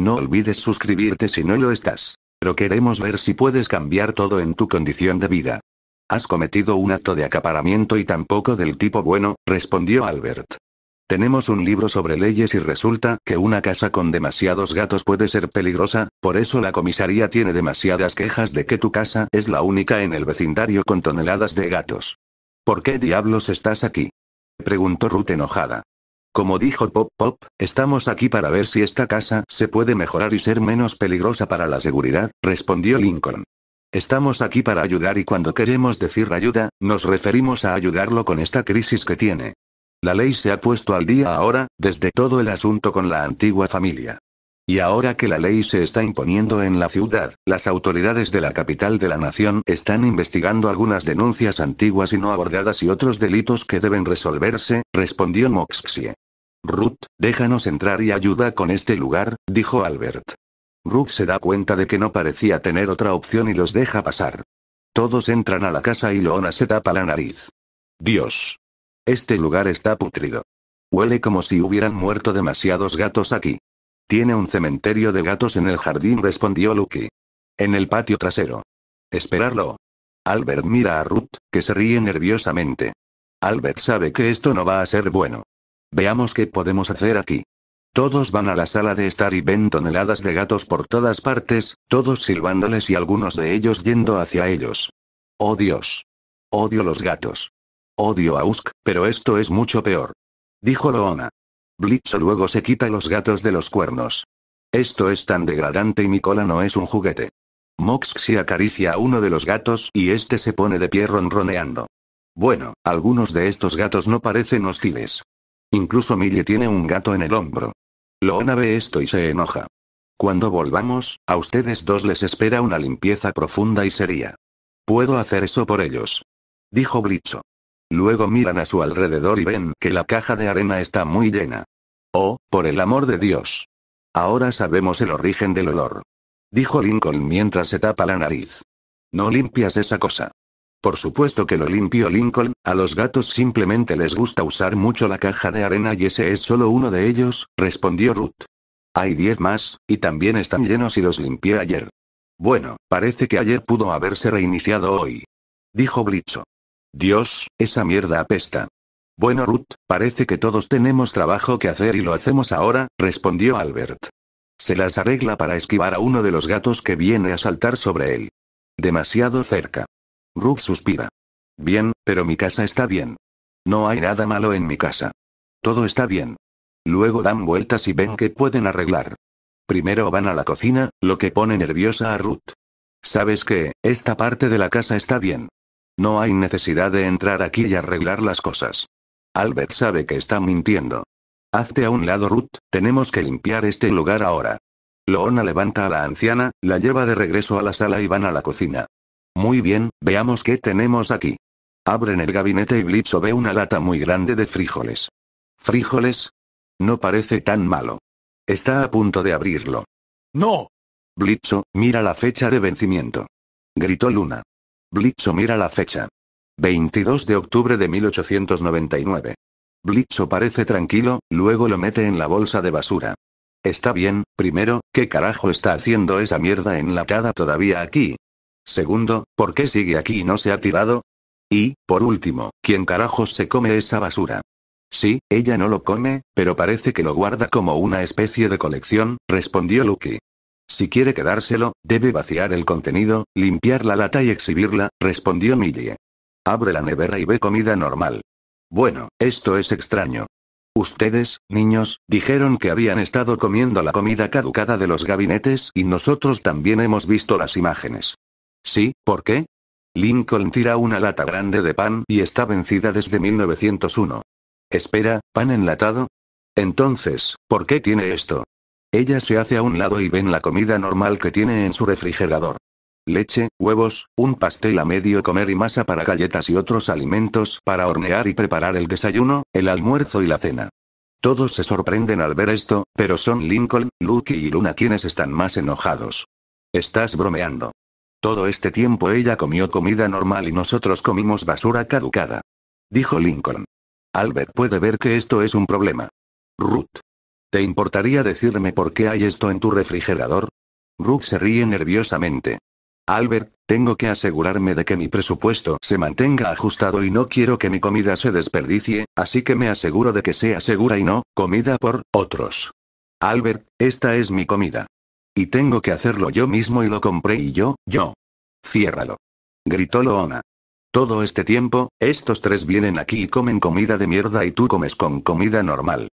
No olvides suscribirte si no lo estás. Pero queremos ver si puedes cambiar todo en tu condición de vida. Has cometido un acto de acaparamiento y tampoco del tipo bueno, respondió Albert. Tenemos un libro sobre leyes y resulta que una casa con demasiados gatos puede ser peligrosa, por eso la comisaría tiene demasiadas quejas de que tu casa es la única en el vecindario con toneladas de gatos. ¿Por qué diablos estás aquí? preguntó Ruth enojada. Como dijo Pop Pop, estamos aquí para ver si esta casa se puede mejorar y ser menos peligrosa para la seguridad, respondió Lincoln. Estamos aquí para ayudar y cuando queremos decir ayuda, nos referimos a ayudarlo con esta crisis que tiene. La ley se ha puesto al día ahora, desde todo el asunto con la antigua familia. Y ahora que la ley se está imponiendo en la ciudad, las autoridades de la capital de la nación están investigando algunas denuncias antiguas y no abordadas y otros delitos que deben resolverse, respondió Moxie. Ruth, déjanos entrar y ayuda con este lugar, dijo Albert. Ruth se da cuenta de que no parecía tener otra opción y los deja pasar. Todos entran a la casa y Loona se tapa la nariz. Dios. Este lugar está putrido. Huele como si hubieran muerto demasiados gatos aquí. Tiene un cementerio de gatos en el jardín, respondió Lucky. En el patio trasero. Esperarlo. Albert mira a Ruth, que se ríe nerviosamente. Albert sabe que esto no va a ser bueno. Veamos qué podemos hacer aquí. Todos van a la sala de estar y ven toneladas de gatos por todas partes, todos silbándoles y algunos de ellos yendo hacia ellos. Oh Dios. Odio los gatos. Odio a Usk, pero esto es mucho peor. Dijo Loona. Blitzo luego se quita los gatos de los cuernos. Esto es tan degradante y mi cola no es un juguete. se acaricia a uno de los gatos y este se pone de pie ronroneando. Bueno, algunos de estos gatos no parecen hostiles. Incluso Mille tiene un gato en el hombro. Loona ve esto y se enoja. Cuando volvamos, a ustedes dos les espera una limpieza profunda y seria. Puedo hacer eso por ellos. Dijo Blitzo. Luego miran a su alrededor y ven que la caja de arena está muy llena. Oh, por el amor de Dios. Ahora sabemos el origen del olor. Dijo Lincoln mientras se tapa la nariz. No limpias esa cosa. Por supuesto que lo limpio Lincoln, a los gatos simplemente les gusta usar mucho la caja de arena y ese es solo uno de ellos, respondió Ruth. Hay diez más, y también están llenos y los limpié ayer. Bueno, parece que ayer pudo haberse reiniciado hoy. Dijo Bricho. Dios, esa mierda apesta. Bueno Ruth, parece que todos tenemos trabajo que hacer y lo hacemos ahora, respondió Albert. Se las arregla para esquivar a uno de los gatos que viene a saltar sobre él. Demasiado cerca. Ruth suspira. Bien, pero mi casa está bien. No hay nada malo en mi casa. Todo está bien. Luego dan vueltas y ven que pueden arreglar. Primero van a la cocina, lo que pone nerviosa a Ruth. Sabes que, esta parte de la casa está bien. No hay necesidad de entrar aquí y arreglar las cosas. Albert sabe que está mintiendo. Hazte a un lado, Ruth, tenemos que limpiar este lugar ahora. Loona levanta a la anciana, la lleva de regreso a la sala y van a la cocina. Muy bien, veamos qué tenemos aquí. Abren el gabinete y Blitzo ve una lata muy grande de frijoles. ¿Frijoles? No parece tan malo. Está a punto de abrirlo. ¡No! Blitzo, mira la fecha de vencimiento. Gritó Luna. Blitzo mira la fecha. 22 de octubre de 1899. o parece tranquilo, luego lo mete en la bolsa de basura. Está bien, primero, ¿qué carajo está haciendo esa mierda enlatada todavía aquí? Segundo, ¿por qué sigue aquí y no se ha tirado? Y, por último, ¿quién carajos se come esa basura? Sí, ella no lo come, pero parece que lo guarda como una especie de colección, respondió Lucky. Si quiere quedárselo, debe vaciar el contenido, limpiar la lata y exhibirla, respondió Millie. Abre la nevera y ve comida normal. Bueno, esto es extraño. Ustedes, niños, dijeron que habían estado comiendo la comida caducada de los gabinetes y nosotros también hemos visto las imágenes. Sí, ¿por qué? Lincoln tira una lata grande de pan y está vencida desde 1901. Espera, ¿pan enlatado? Entonces, ¿por qué tiene esto? Ella se hace a un lado y ven la comida normal que tiene en su refrigerador leche, huevos, un pastel a medio comer y masa para galletas y otros alimentos para hornear y preparar el desayuno, el almuerzo y la cena. Todos se sorprenden al ver esto, pero son Lincoln, Lucky y Luna quienes están más enojados. Estás bromeando. Todo este tiempo ella comió comida normal y nosotros comimos basura caducada. Dijo Lincoln. Albert puede ver que esto es un problema. Ruth. ¿Te importaría decirme por qué hay esto en tu refrigerador? Ruth se ríe nerviosamente. Albert, tengo que asegurarme de que mi presupuesto se mantenga ajustado y no quiero que mi comida se desperdicie, así que me aseguro de que sea segura y no, comida por, otros. Albert, esta es mi comida. Y tengo que hacerlo yo mismo y lo compré y yo, yo. Ciérralo. Gritó Loona. Todo este tiempo, estos tres vienen aquí y comen comida de mierda y tú comes con comida normal.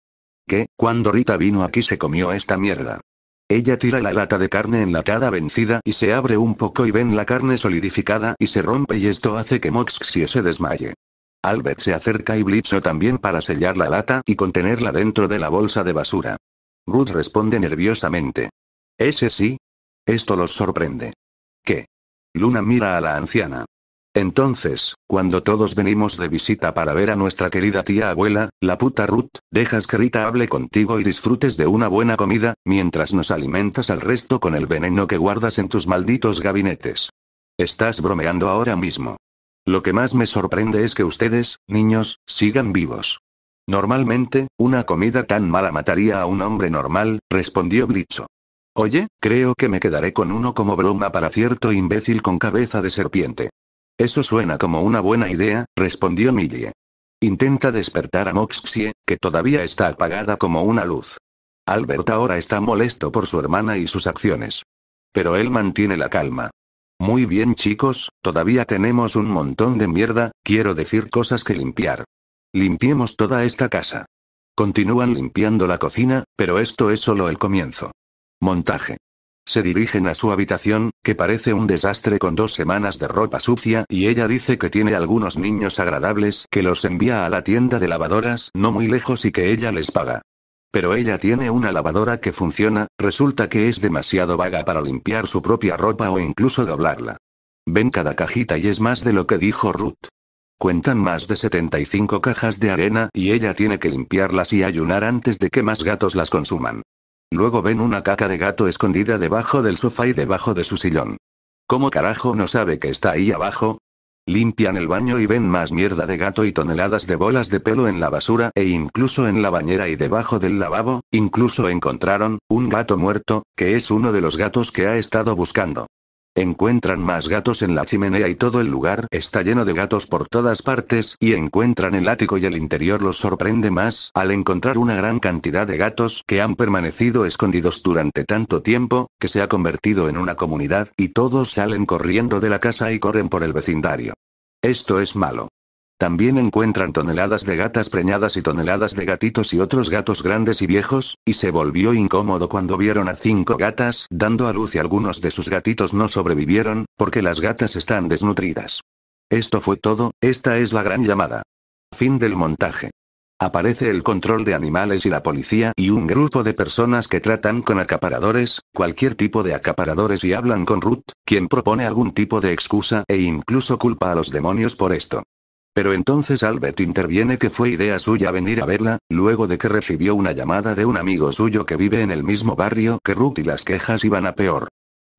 ¿Qué? Cuando Rita vino aquí se comió esta mierda. Ella tira la lata de carne enlatada vencida y se abre un poco y ven la carne solidificada y se rompe y esto hace que Moxxie se desmaye. Albert se acerca y Blitzo también para sellar la lata y contenerla dentro de la bolsa de basura. Ruth responde nerviosamente. ¿Ese sí? Esto los sorprende. ¿Qué? Luna mira a la anciana. Entonces, cuando todos venimos de visita para ver a nuestra querida tía abuela, la puta Ruth, dejas que Rita hable contigo y disfrutes de una buena comida, mientras nos alimentas al resto con el veneno que guardas en tus malditos gabinetes. Estás bromeando ahora mismo. Lo que más me sorprende es que ustedes, niños, sigan vivos. Normalmente, una comida tan mala mataría a un hombre normal, respondió Glitcho. Oye, creo que me quedaré con uno como broma para cierto imbécil con cabeza de serpiente. Eso suena como una buena idea, respondió Millie. Intenta despertar a Moxie, que todavía está apagada como una luz. Albert ahora está molesto por su hermana y sus acciones. Pero él mantiene la calma. Muy bien chicos, todavía tenemos un montón de mierda, quiero decir cosas que limpiar. Limpiemos toda esta casa. Continúan limpiando la cocina, pero esto es solo el comienzo. Montaje. Se dirigen a su habitación, que parece un desastre con dos semanas de ropa sucia, y ella dice que tiene algunos niños agradables que los envía a la tienda de lavadoras no muy lejos y que ella les paga. Pero ella tiene una lavadora que funciona, resulta que es demasiado vaga para limpiar su propia ropa o incluso doblarla. Ven cada cajita y es más de lo que dijo Ruth. Cuentan más de 75 cajas de arena y ella tiene que limpiarlas y ayunar antes de que más gatos las consuman. Luego ven una caca de gato escondida debajo del sofá y debajo de su sillón. ¿Cómo carajo no sabe que está ahí abajo? Limpian el baño y ven más mierda de gato y toneladas de bolas de pelo en la basura e incluso en la bañera y debajo del lavabo, incluso encontraron, un gato muerto, que es uno de los gatos que ha estado buscando. Encuentran más gatos en la chimenea y todo el lugar está lleno de gatos por todas partes y encuentran el ático y el interior los sorprende más al encontrar una gran cantidad de gatos que han permanecido escondidos durante tanto tiempo, que se ha convertido en una comunidad y todos salen corriendo de la casa y corren por el vecindario. Esto es malo. También encuentran toneladas de gatas preñadas y toneladas de gatitos y otros gatos grandes y viejos, y se volvió incómodo cuando vieron a cinco gatas dando a luz y algunos de sus gatitos no sobrevivieron, porque las gatas están desnutridas. Esto fue todo, esta es la gran llamada. Fin del montaje. Aparece el control de animales y la policía y un grupo de personas que tratan con acaparadores, cualquier tipo de acaparadores y hablan con Ruth, quien propone algún tipo de excusa e incluso culpa a los demonios por esto. Pero entonces Albert interviene que fue idea suya venir a verla, luego de que recibió una llamada de un amigo suyo que vive en el mismo barrio que Ruth y las quejas iban a peor.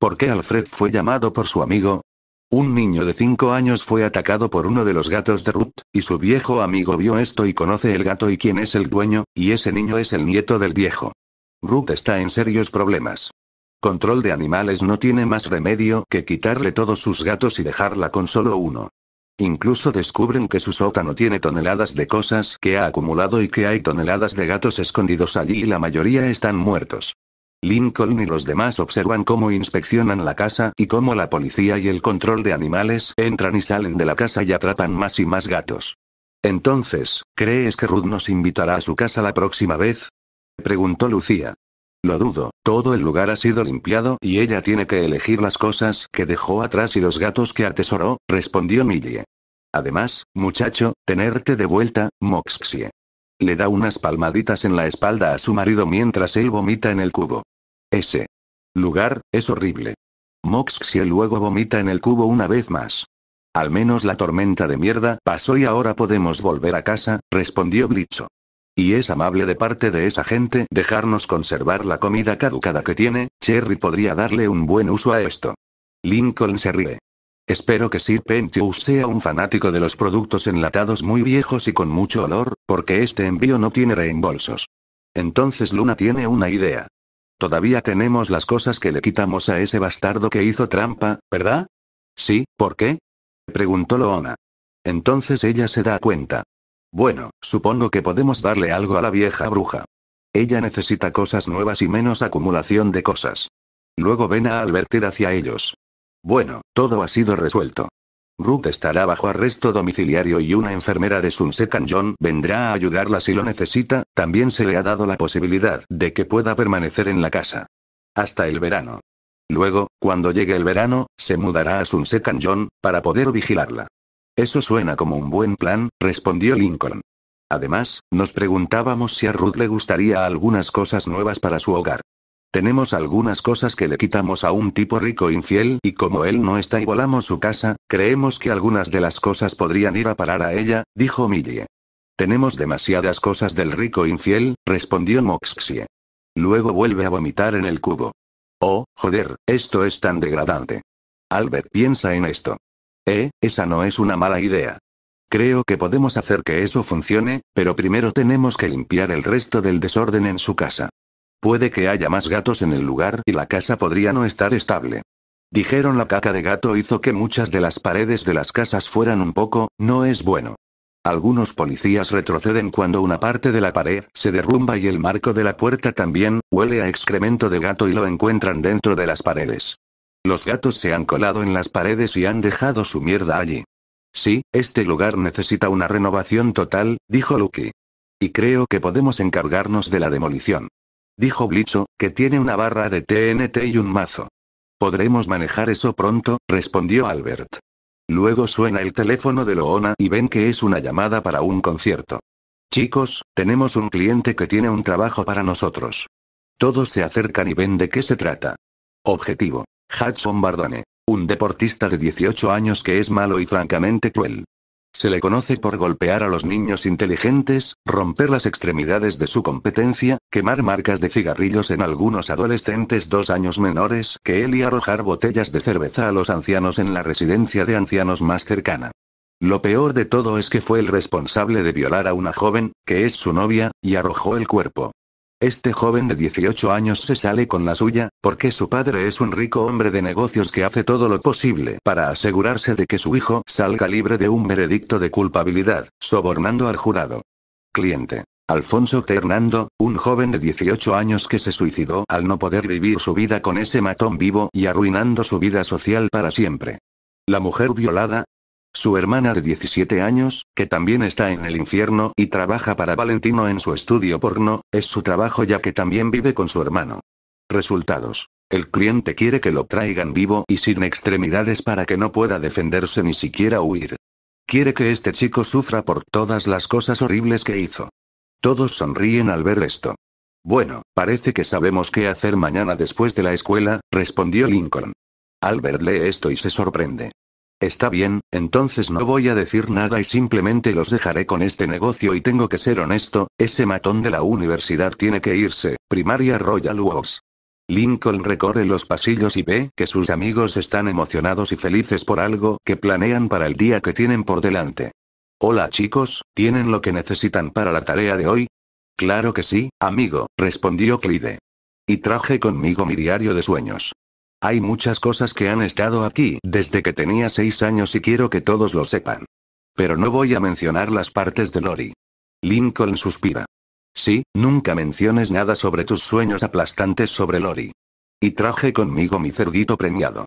¿Por qué Alfred fue llamado por su amigo? Un niño de 5 años fue atacado por uno de los gatos de Ruth, y su viejo amigo vio esto y conoce el gato y quién es el dueño, y ese niño es el nieto del viejo. Ruth está en serios problemas. Control de animales no tiene más remedio que quitarle todos sus gatos y dejarla con solo uno. Incluso descubren que su sótano tiene toneladas de cosas que ha acumulado y que hay toneladas de gatos escondidos allí y la mayoría están muertos. Lincoln y los demás observan cómo inspeccionan la casa y cómo la policía y el control de animales entran y salen de la casa y atrapan más y más gatos. Entonces, ¿crees que Ruth nos invitará a su casa la próxima vez? Preguntó Lucía. Lo dudo, todo el lugar ha sido limpiado y ella tiene que elegir las cosas que dejó atrás y los gatos que atesoró, respondió Millie. Además, muchacho, tenerte de vuelta, Moxxie. Le da unas palmaditas en la espalda a su marido mientras él vomita en el cubo. Ese lugar es horrible. Moxie luego vomita en el cubo una vez más. Al menos la tormenta de mierda pasó y ahora podemos volver a casa, respondió Gricho. Y es amable de parte de esa gente dejarnos conservar la comida caducada que tiene, Cherry podría darle un buen uso a esto. Lincoln se ríe. Espero que Sir Pentius sea un fanático de los productos enlatados muy viejos y con mucho olor, porque este envío no tiene reembolsos. Entonces Luna tiene una idea. Todavía tenemos las cosas que le quitamos a ese bastardo que hizo trampa, ¿verdad? Sí, ¿por qué? Preguntó Loona. Entonces ella se da cuenta. Bueno, supongo que podemos darle algo a la vieja bruja. Ella necesita cosas nuevas y menos acumulación de cosas. Luego ven a advertir hacia ellos. Bueno, todo ha sido resuelto. Ruth estará bajo arresto domiciliario y una enfermera de Sunset Canyon vendrá a ayudarla si lo necesita, también se le ha dado la posibilidad de que pueda permanecer en la casa. Hasta el verano. Luego, cuando llegue el verano, se mudará a Sunset Canyon, para poder vigilarla. Eso suena como un buen plan, respondió Lincoln. Además, nos preguntábamos si a Ruth le gustaría algunas cosas nuevas para su hogar. Tenemos algunas cosas que le quitamos a un tipo rico e infiel y como él no está y volamos su casa, creemos que algunas de las cosas podrían ir a parar a ella, dijo Millie. Tenemos demasiadas cosas del rico e infiel, respondió Moxie. Luego vuelve a vomitar en el cubo. Oh, joder, esto es tan degradante. Albert piensa en esto. Eh, esa no es una mala idea. Creo que podemos hacer que eso funcione, pero primero tenemos que limpiar el resto del desorden en su casa. Puede que haya más gatos en el lugar y la casa podría no estar estable. Dijeron la caca de gato hizo que muchas de las paredes de las casas fueran un poco, no es bueno. Algunos policías retroceden cuando una parte de la pared se derrumba y el marco de la puerta también, huele a excremento de gato y lo encuentran dentro de las paredes. Los gatos se han colado en las paredes y han dejado su mierda allí. Sí, este lugar necesita una renovación total, dijo Lucky. Y creo que podemos encargarnos de la demolición. Dijo Blicho, que tiene una barra de TNT y un mazo. Podremos manejar eso pronto, respondió Albert. Luego suena el teléfono de Loona y ven que es una llamada para un concierto. Chicos, tenemos un cliente que tiene un trabajo para nosotros. Todos se acercan y ven de qué se trata. Objetivo. Hudson Bardone. Un deportista de 18 años que es malo y francamente cruel. Se le conoce por golpear a los niños inteligentes, romper las extremidades de su competencia, quemar marcas de cigarrillos en algunos adolescentes dos años menores que él y arrojar botellas de cerveza a los ancianos en la residencia de ancianos más cercana. Lo peor de todo es que fue el responsable de violar a una joven, que es su novia, y arrojó el cuerpo. Este joven de 18 años se sale con la suya, porque su padre es un rico hombre de negocios que hace todo lo posible para asegurarse de que su hijo salga libre de un veredicto de culpabilidad, sobornando al jurado. Cliente. Alfonso Ternando, un joven de 18 años que se suicidó al no poder vivir su vida con ese matón vivo y arruinando su vida social para siempre. La mujer violada, su hermana de 17 años, que también está en el infierno y trabaja para Valentino en su estudio porno, es su trabajo ya que también vive con su hermano. Resultados. El cliente quiere que lo traigan vivo y sin extremidades para que no pueda defenderse ni siquiera huir. Quiere que este chico sufra por todas las cosas horribles que hizo. Todos sonríen al ver esto. Bueno, parece que sabemos qué hacer mañana después de la escuela, respondió Lincoln. Albert lee esto y se sorprende. Está bien, entonces no voy a decir nada y simplemente los dejaré con este negocio y tengo que ser honesto, ese matón de la universidad tiene que irse, primaria Royal Woods. Lincoln recorre los pasillos y ve que sus amigos están emocionados y felices por algo que planean para el día que tienen por delante. Hola chicos, ¿tienen lo que necesitan para la tarea de hoy? Claro que sí, amigo, respondió Clyde. Y traje conmigo mi diario de sueños. Hay muchas cosas que han estado aquí desde que tenía seis años y quiero que todos lo sepan. Pero no voy a mencionar las partes de Lori. Lincoln suspira. Sí, nunca menciones nada sobre tus sueños aplastantes sobre Lori. Y traje conmigo mi cerdito premiado.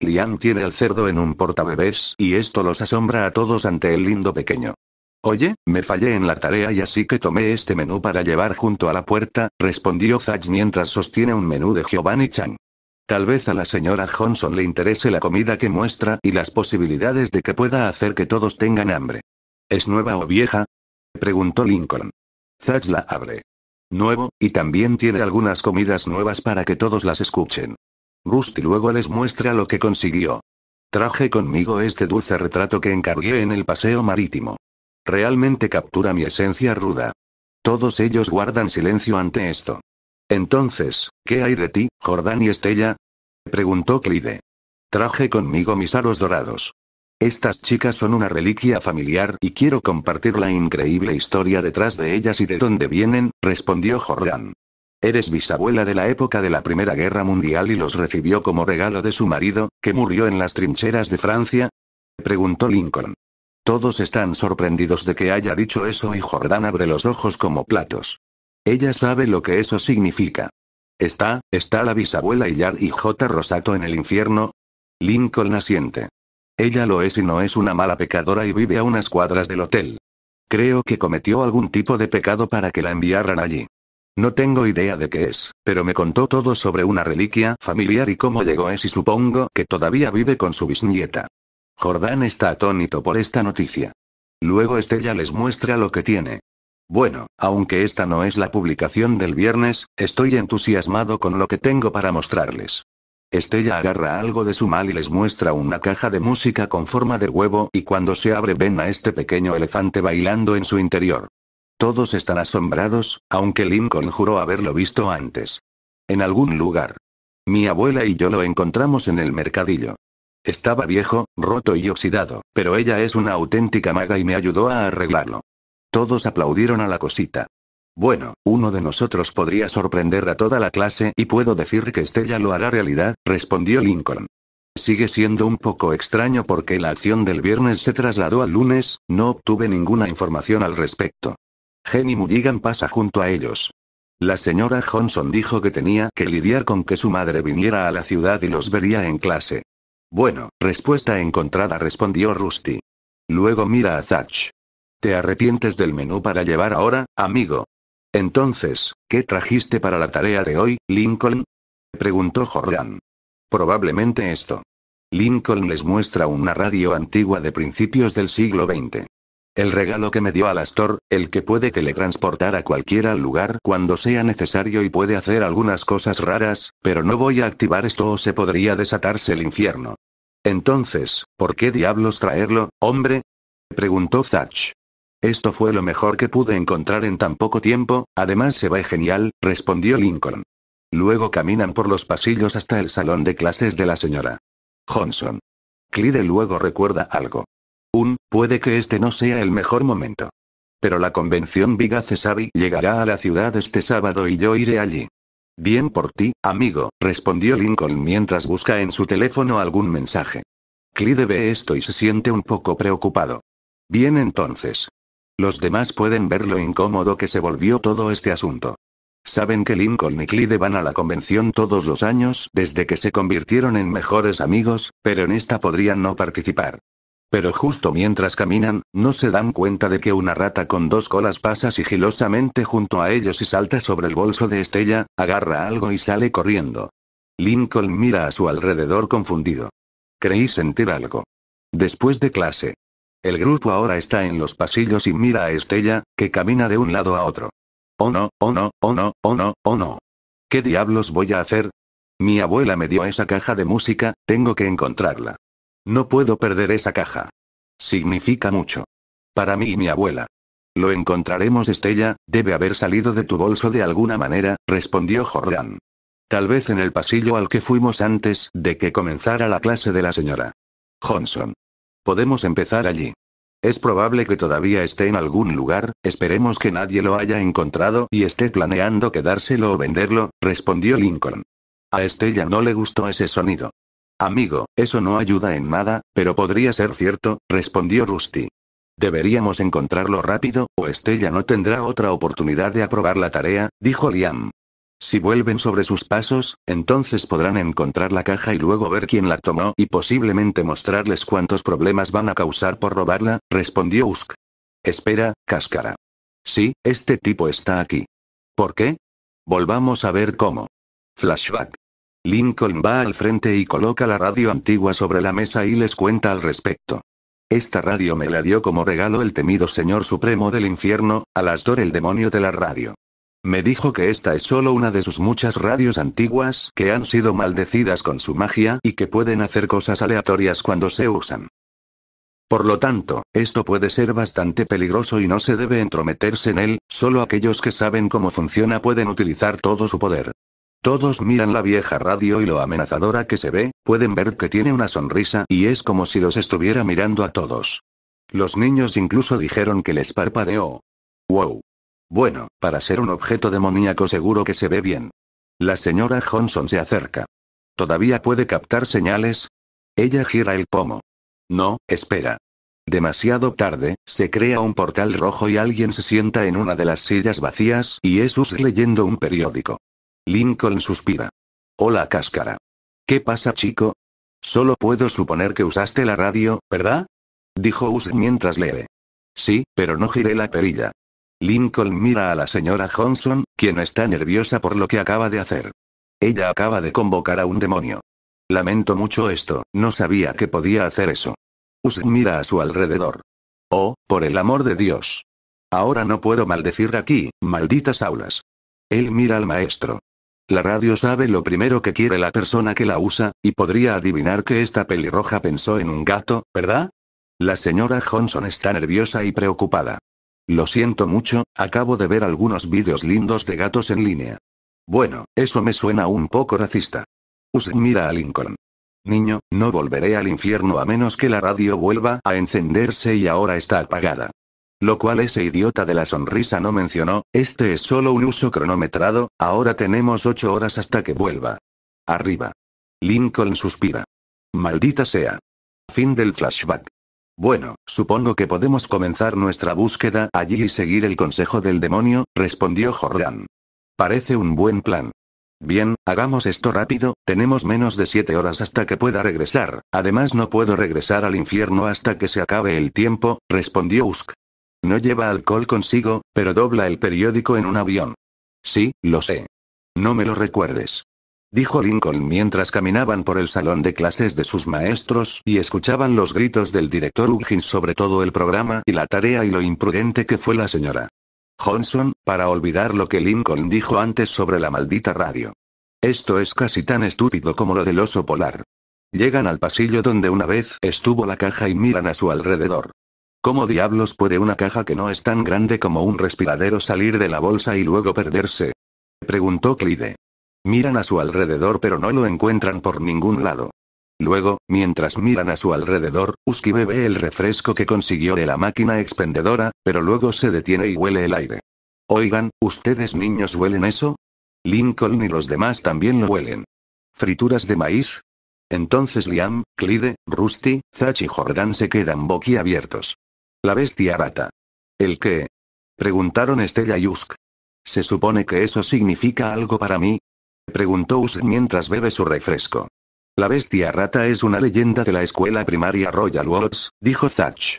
Liam tiene el cerdo en un portabebés y esto los asombra a todos ante el lindo pequeño. Oye, me fallé en la tarea y así que tomé este menú para llevar junto a la puerta, respondió Zach mientras sostiene un menú de Giovanni Chan. Tal vez a la señora Johnson le interese la comida que muestra y las posibilidades de que pueda hacer que todos tengan hambre. ¿Es nueva o vieja? preguntó Lincoln. Zach la abre. Nuevo, y también tiene algunas comidas nuevas para que todos las escuchen. Rusty luego les muestra lo que consiguió. Traje conmigo este dulce retrato que encargué en el paseo marítimo. Realmente captura mi esencia ruda. Todos ellos guardan silencio ante esto. Entonces, ¿Qué hay de ti, Jordán y Estella? preguntó Clyde. Traje conmigo mis aros dorados. Estas chicas son una reliquia familiar y quiero compartir la increíble historia detrás de ellas y de dónde vienen, respondió Jordán. Eres bisabuela de la época de la Primera Guerra Mundial y los recibió como regalo de su marido, que murió en las trincheras de Francia? preguntó Lincoln. Todos están sorprendidos de que haya dicho eso y Jordán abre los ojos como platos. Ella sabe lo que eso significa. Está, está la bisabuela Hillar y J. Rosato en el infierno. Lincoln naciente. Ella lo es y no es una mala pecadora y vive a unas cuadras del hotel. Creo que cometió algún tipo de pecado para que la enviaran allí. No tengo idea de qué es, pero me contó todo sobre una reliquia familiar y cómo llegó es y supongo que todavía vive con su bisnieta. Jordán está atónito por esta noticia. Luego Estella les muestra lo que tiene. Bueno, aunque esta no es la publicación del viernes, estoy entusiasmado con lo que tengo para mostrarles. Estella agarra algo de su mal y les muestra una caja de música con forma de huevo y cuando se abre ven a este pequeño elefante bailando en su interior. Todos están asombrados, aunque Lincoln juró haberlo visto antes. En algún lugar. Mi abuela y yo lo encontramos en el mercadillo. Estaba viejo, roto y oxidado, pero ella es una auténtica maga y me ayudó a arreglarlo. Todos aplaudieron a la cosita. Bueno, uno de nosotros podría sorprender a toda la clase y puedo decir que Estella lo hará realidad, respondió Lincoln. Sigue siendo un poco extraño porque la acción del viernes se trasladó al lunes, no obtuve ninguna información al respecto. Jenny Mulligan pasa junto a ellos. La señora Johnson dijo que tenía que lidiar con que su madre viniera a la ciudad y los vería en clase. Bueno, respuesta encontrada respondió Rusty. Luego mira a Thatch. ¿Te arrepientes del menú para llevar ahora, amigo? Entonces, ¿qué trajiste para la tarea de hoy, Lincoln? preguntó Jordan. Probablemente esto. Lincoln les muestra una radio antigua de principios del siglo XX. El regalo que me dio Astor, el que puede teletransportar a cualquier lugar cuando sea necesario y puede hacer algunas cosas raras, pero no voy a activar esto o se podría desatarse el infierno. Entonces, ¿por qué diablos traerlo, hombre? preguntó Thatch. Esto fue lo mejor que pude encontrar en tan poco tiempo, además se ve genial, respondió Lincoln. Luego caminan por los pasillos hasta el salón de clases de la señora Johnson. Clyde luego recuerda algo. Un, puede que este no sea el mejor momento. Pero la convención Viga Cesavi llegará a la ciudad este sábado y yo iré allí. Bien por ti, amigo, respondió Lincoln mientras busca en su teléfono algún mensaje. Clyde ve esto y se siente un poco preocupado. Bien entonces. Los demás pueden ver lo incómodo que se volvió todo este asunto. Saben que Lincoln y Clyde van a la convención todos los años desde que se convirtieron en mejores amigos, pero en esta podrían no participar. Pero justo mientras caminan, no se dan cuenta de que una rata con dos colas pasa sigilosamente junto a ellos y salta sobre el bolso de Estella, agarra algo y sale corriendo. Lincoln mira a su alrededor confundido. Creí sentir algo. Después de clase. El grupo ahora está en los pasillos y mira a Estella, que camina de un lado a otro. Oh no, oh no, oh no, oh no, oh no. ¿Qué diablos voy a hacer? Mi abuela me dio esa caja de música, tengo que encontrarla. No puedo perder esa caja. Significa mucho. Para mí y mi abuela. Lo encontraremos, Estella, debe haber salido de tu bolso de alguna manera, respondió Jordan. Tal vez en el pasillo al que fuimos antes de que comenzara la clase de la señora Johnson. Podemos empezar allí. Es probable que todavía esté en algún lugar, esperemos que nadie lo haya encontrado y esté planeando quedárselo o venderlo, respondió Lincoln. A Estella no le gustó ese sonido. Amigo, eso no ayuda en nada, pero podría ser cierto, respondió Rusty. Deberíamos encontrarlo rápido, o Estella no tendrá otra oportunidad de aprobar la tarea, dijo Liam. Si vuelven sobre sus pasos, entonces podrán encontrar la caja y luego ver quién la tomó y posiblemente mostrarles cuántos problemas van a causar por robarla, respondió Usk. Espera, cáscara. Sí, este tipo está aquí. ¿Por qué? Volvamos a ver cómo. Flashback. Lincoln va al frente y coloca la radio antigua sobre la mesa y les cuenta al respecto. Esta radio me la dio como regalo el temido Señor Supremo del Infierno, Alastor el demonio de la radio. Me dijo que esta es solo una de sus muchas radios antiguas que han sido maldecidas con su magia y que pueden hacer cosas aleatorias cuando se usan. Por lo tanto, esto puede ser bastante peligroso y no se debe entrometerse en él, solo aquellos que saben cómo funciona pueden utilizar todo su poder. Todos miran la vieja radio y lo amenazadora que se ve, pueden ver que tiene una sonrisa y es como si los estuviera mirando a todos. Los niños incluso dijeron que les parpadeó. ¡Wow! Bueno, para ser un objeto demoníaco seguro que se ve bien. La señora Johnson se acerca. ¿Todavía puede captar señales? Ella gira el pomo. No, espera. Demasiado tarde, se crea un portal rojo y alguien se sienta en una de las sillas vacías y es Us leyendo un periódico. Lincoln suspira. Hola cáscara. ¿Qué pasa chico? Solo puedo suponer que usaste la radio, ¿verdad? Dijo Us mientras lee. Sí, pero no giré la perilla. Lincoln mira a la señora Johnson, quien está nerviosa por lo que acaba de hacer. Ella acaba de convocar a un demonio. Lamento mucho esto, no sabía que podía hacer eso. Us mira a su alrededor. Oh, por el amor de Dios. Ahora no puedo maldecir aquí, malditas aulas. Él mira al maestro. La radio sabe lo primero que quiere la persona que la usa, y podría adivinar que esta pelirroja pensó en un gato, ¿verdad? La señora Johnson está nerviosa y preocupada. Lo siento mucho, acabo de ver algunos vídeos lindos de gatos en línea. Bueno, eso me suena un poco racista. Us mira a Lincoln. Niño, no volveré al infierno a menos que la radio vuelva a encenderse y ahora está apagada. Lo cual ese idiota de la sonrisa no mencionó, este es solo un uso cronometrado, ahora tenemos ocho horas hasta que vuelva. Arriba. Lincoln suspira. Maldita sea. Fin del flashback. Bueno, supongo que podemos comenzar nuestra búsqueda allí y seguir el consejo del demonio, respondió Jordan. Parece un buen plan. Bien, hagamos esto rápido, tenemos menos de siete horas hasta que pueda regresar, además no puedo regresar al infierno hasta que se acabe el tiempo, respondió Usk. No lleva alcohol consigo, pero dobla el periódico en un avión. Sí, lo sé. No me lo recuerdes dijo Lincoln mientras caminaban por el salón de clases de sus maestros y escuchaban los gritos del director Ugin sobre todo el programa y la tarea y lo imprudente que fue la señora. Johnson, para olvidar lo que Lincoln dijo antes sobre la maldita radio. Esto es casi tan estúpido como lo del oso polar. Llegan al pasillo donde una vez estuvo la caja y miran a su alrededor. ¿Cómo diablos puede una caja que no es tan grande como un respiradero salir de la bolsa y luego perderse? Preguntó Clyde. Miran a su alrededor pero no lo encuentran por ningún lado. Luego, mientras miran a su alrededor, Uski bebe el refresco que consiguió de la máquina expendedora, pero luego se detiene y huele el aire. Oigan, ¿ustedes niños huelen eso? Lincoln y los demás también lo huelen. ¿Frituras de maíz? Entonces Liam, Clide, Rusty, Zach y Jordan se quedan boquiabiertos. La bestia rata. ¿El qué? Preguntaron Estella y Usk. Se supone que eso significa algo para mí, preguntó Us mientras bebe su refresco. La bestia rata es una leyenda de la escuela primaria Royal Woods, dijo Thatch.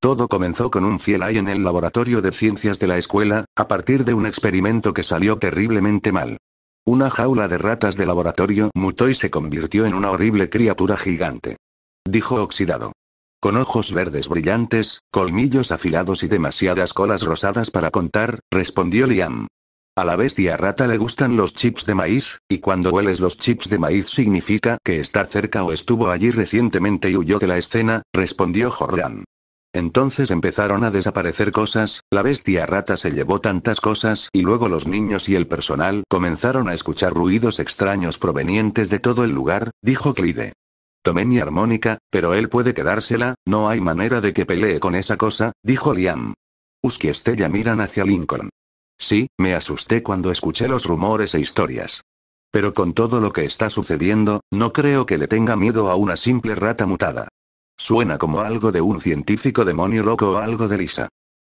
Todo comenzó con un fiel eye en el laboratorio de ciencias de la escuela, a partir de un experimento que salió terriblemente mal. Una jaula de ratas de laboratorio mutó y se convirtió en una horrible criatura gigante. Dijo oxidado. Con ojos verdes brillantes, colmillos afilados y demasiadas colas rosadas para contar, respondió Liam. A la bestia rata le gustan los chips de maíz, y cuando hueles los chips de maíz significa que está cerca o estuvo allí recientemente y huyó de la escena, respondió Jordan. Entonces empezaron a desaparecer cosas, la bestia rata se llevó tantas cosas y luego los niños y el personal comenzaron a escuchar ruidos extraños provenientes de todo el lugar, dijo Clyde. Tomé mi armónica, pero él puede quedársela, no hay manera de que pelee con esa cosa, dijo Liam. Uski y Estella miran hacia Lincoln. Sí, me asusté cuando escuché los rumores e historias. Pero con todo lo que está sucediendo, no creo que le tenga miedo a una simple rata mutada. Suena como algo de un científico demonio loco o algo de Lisa.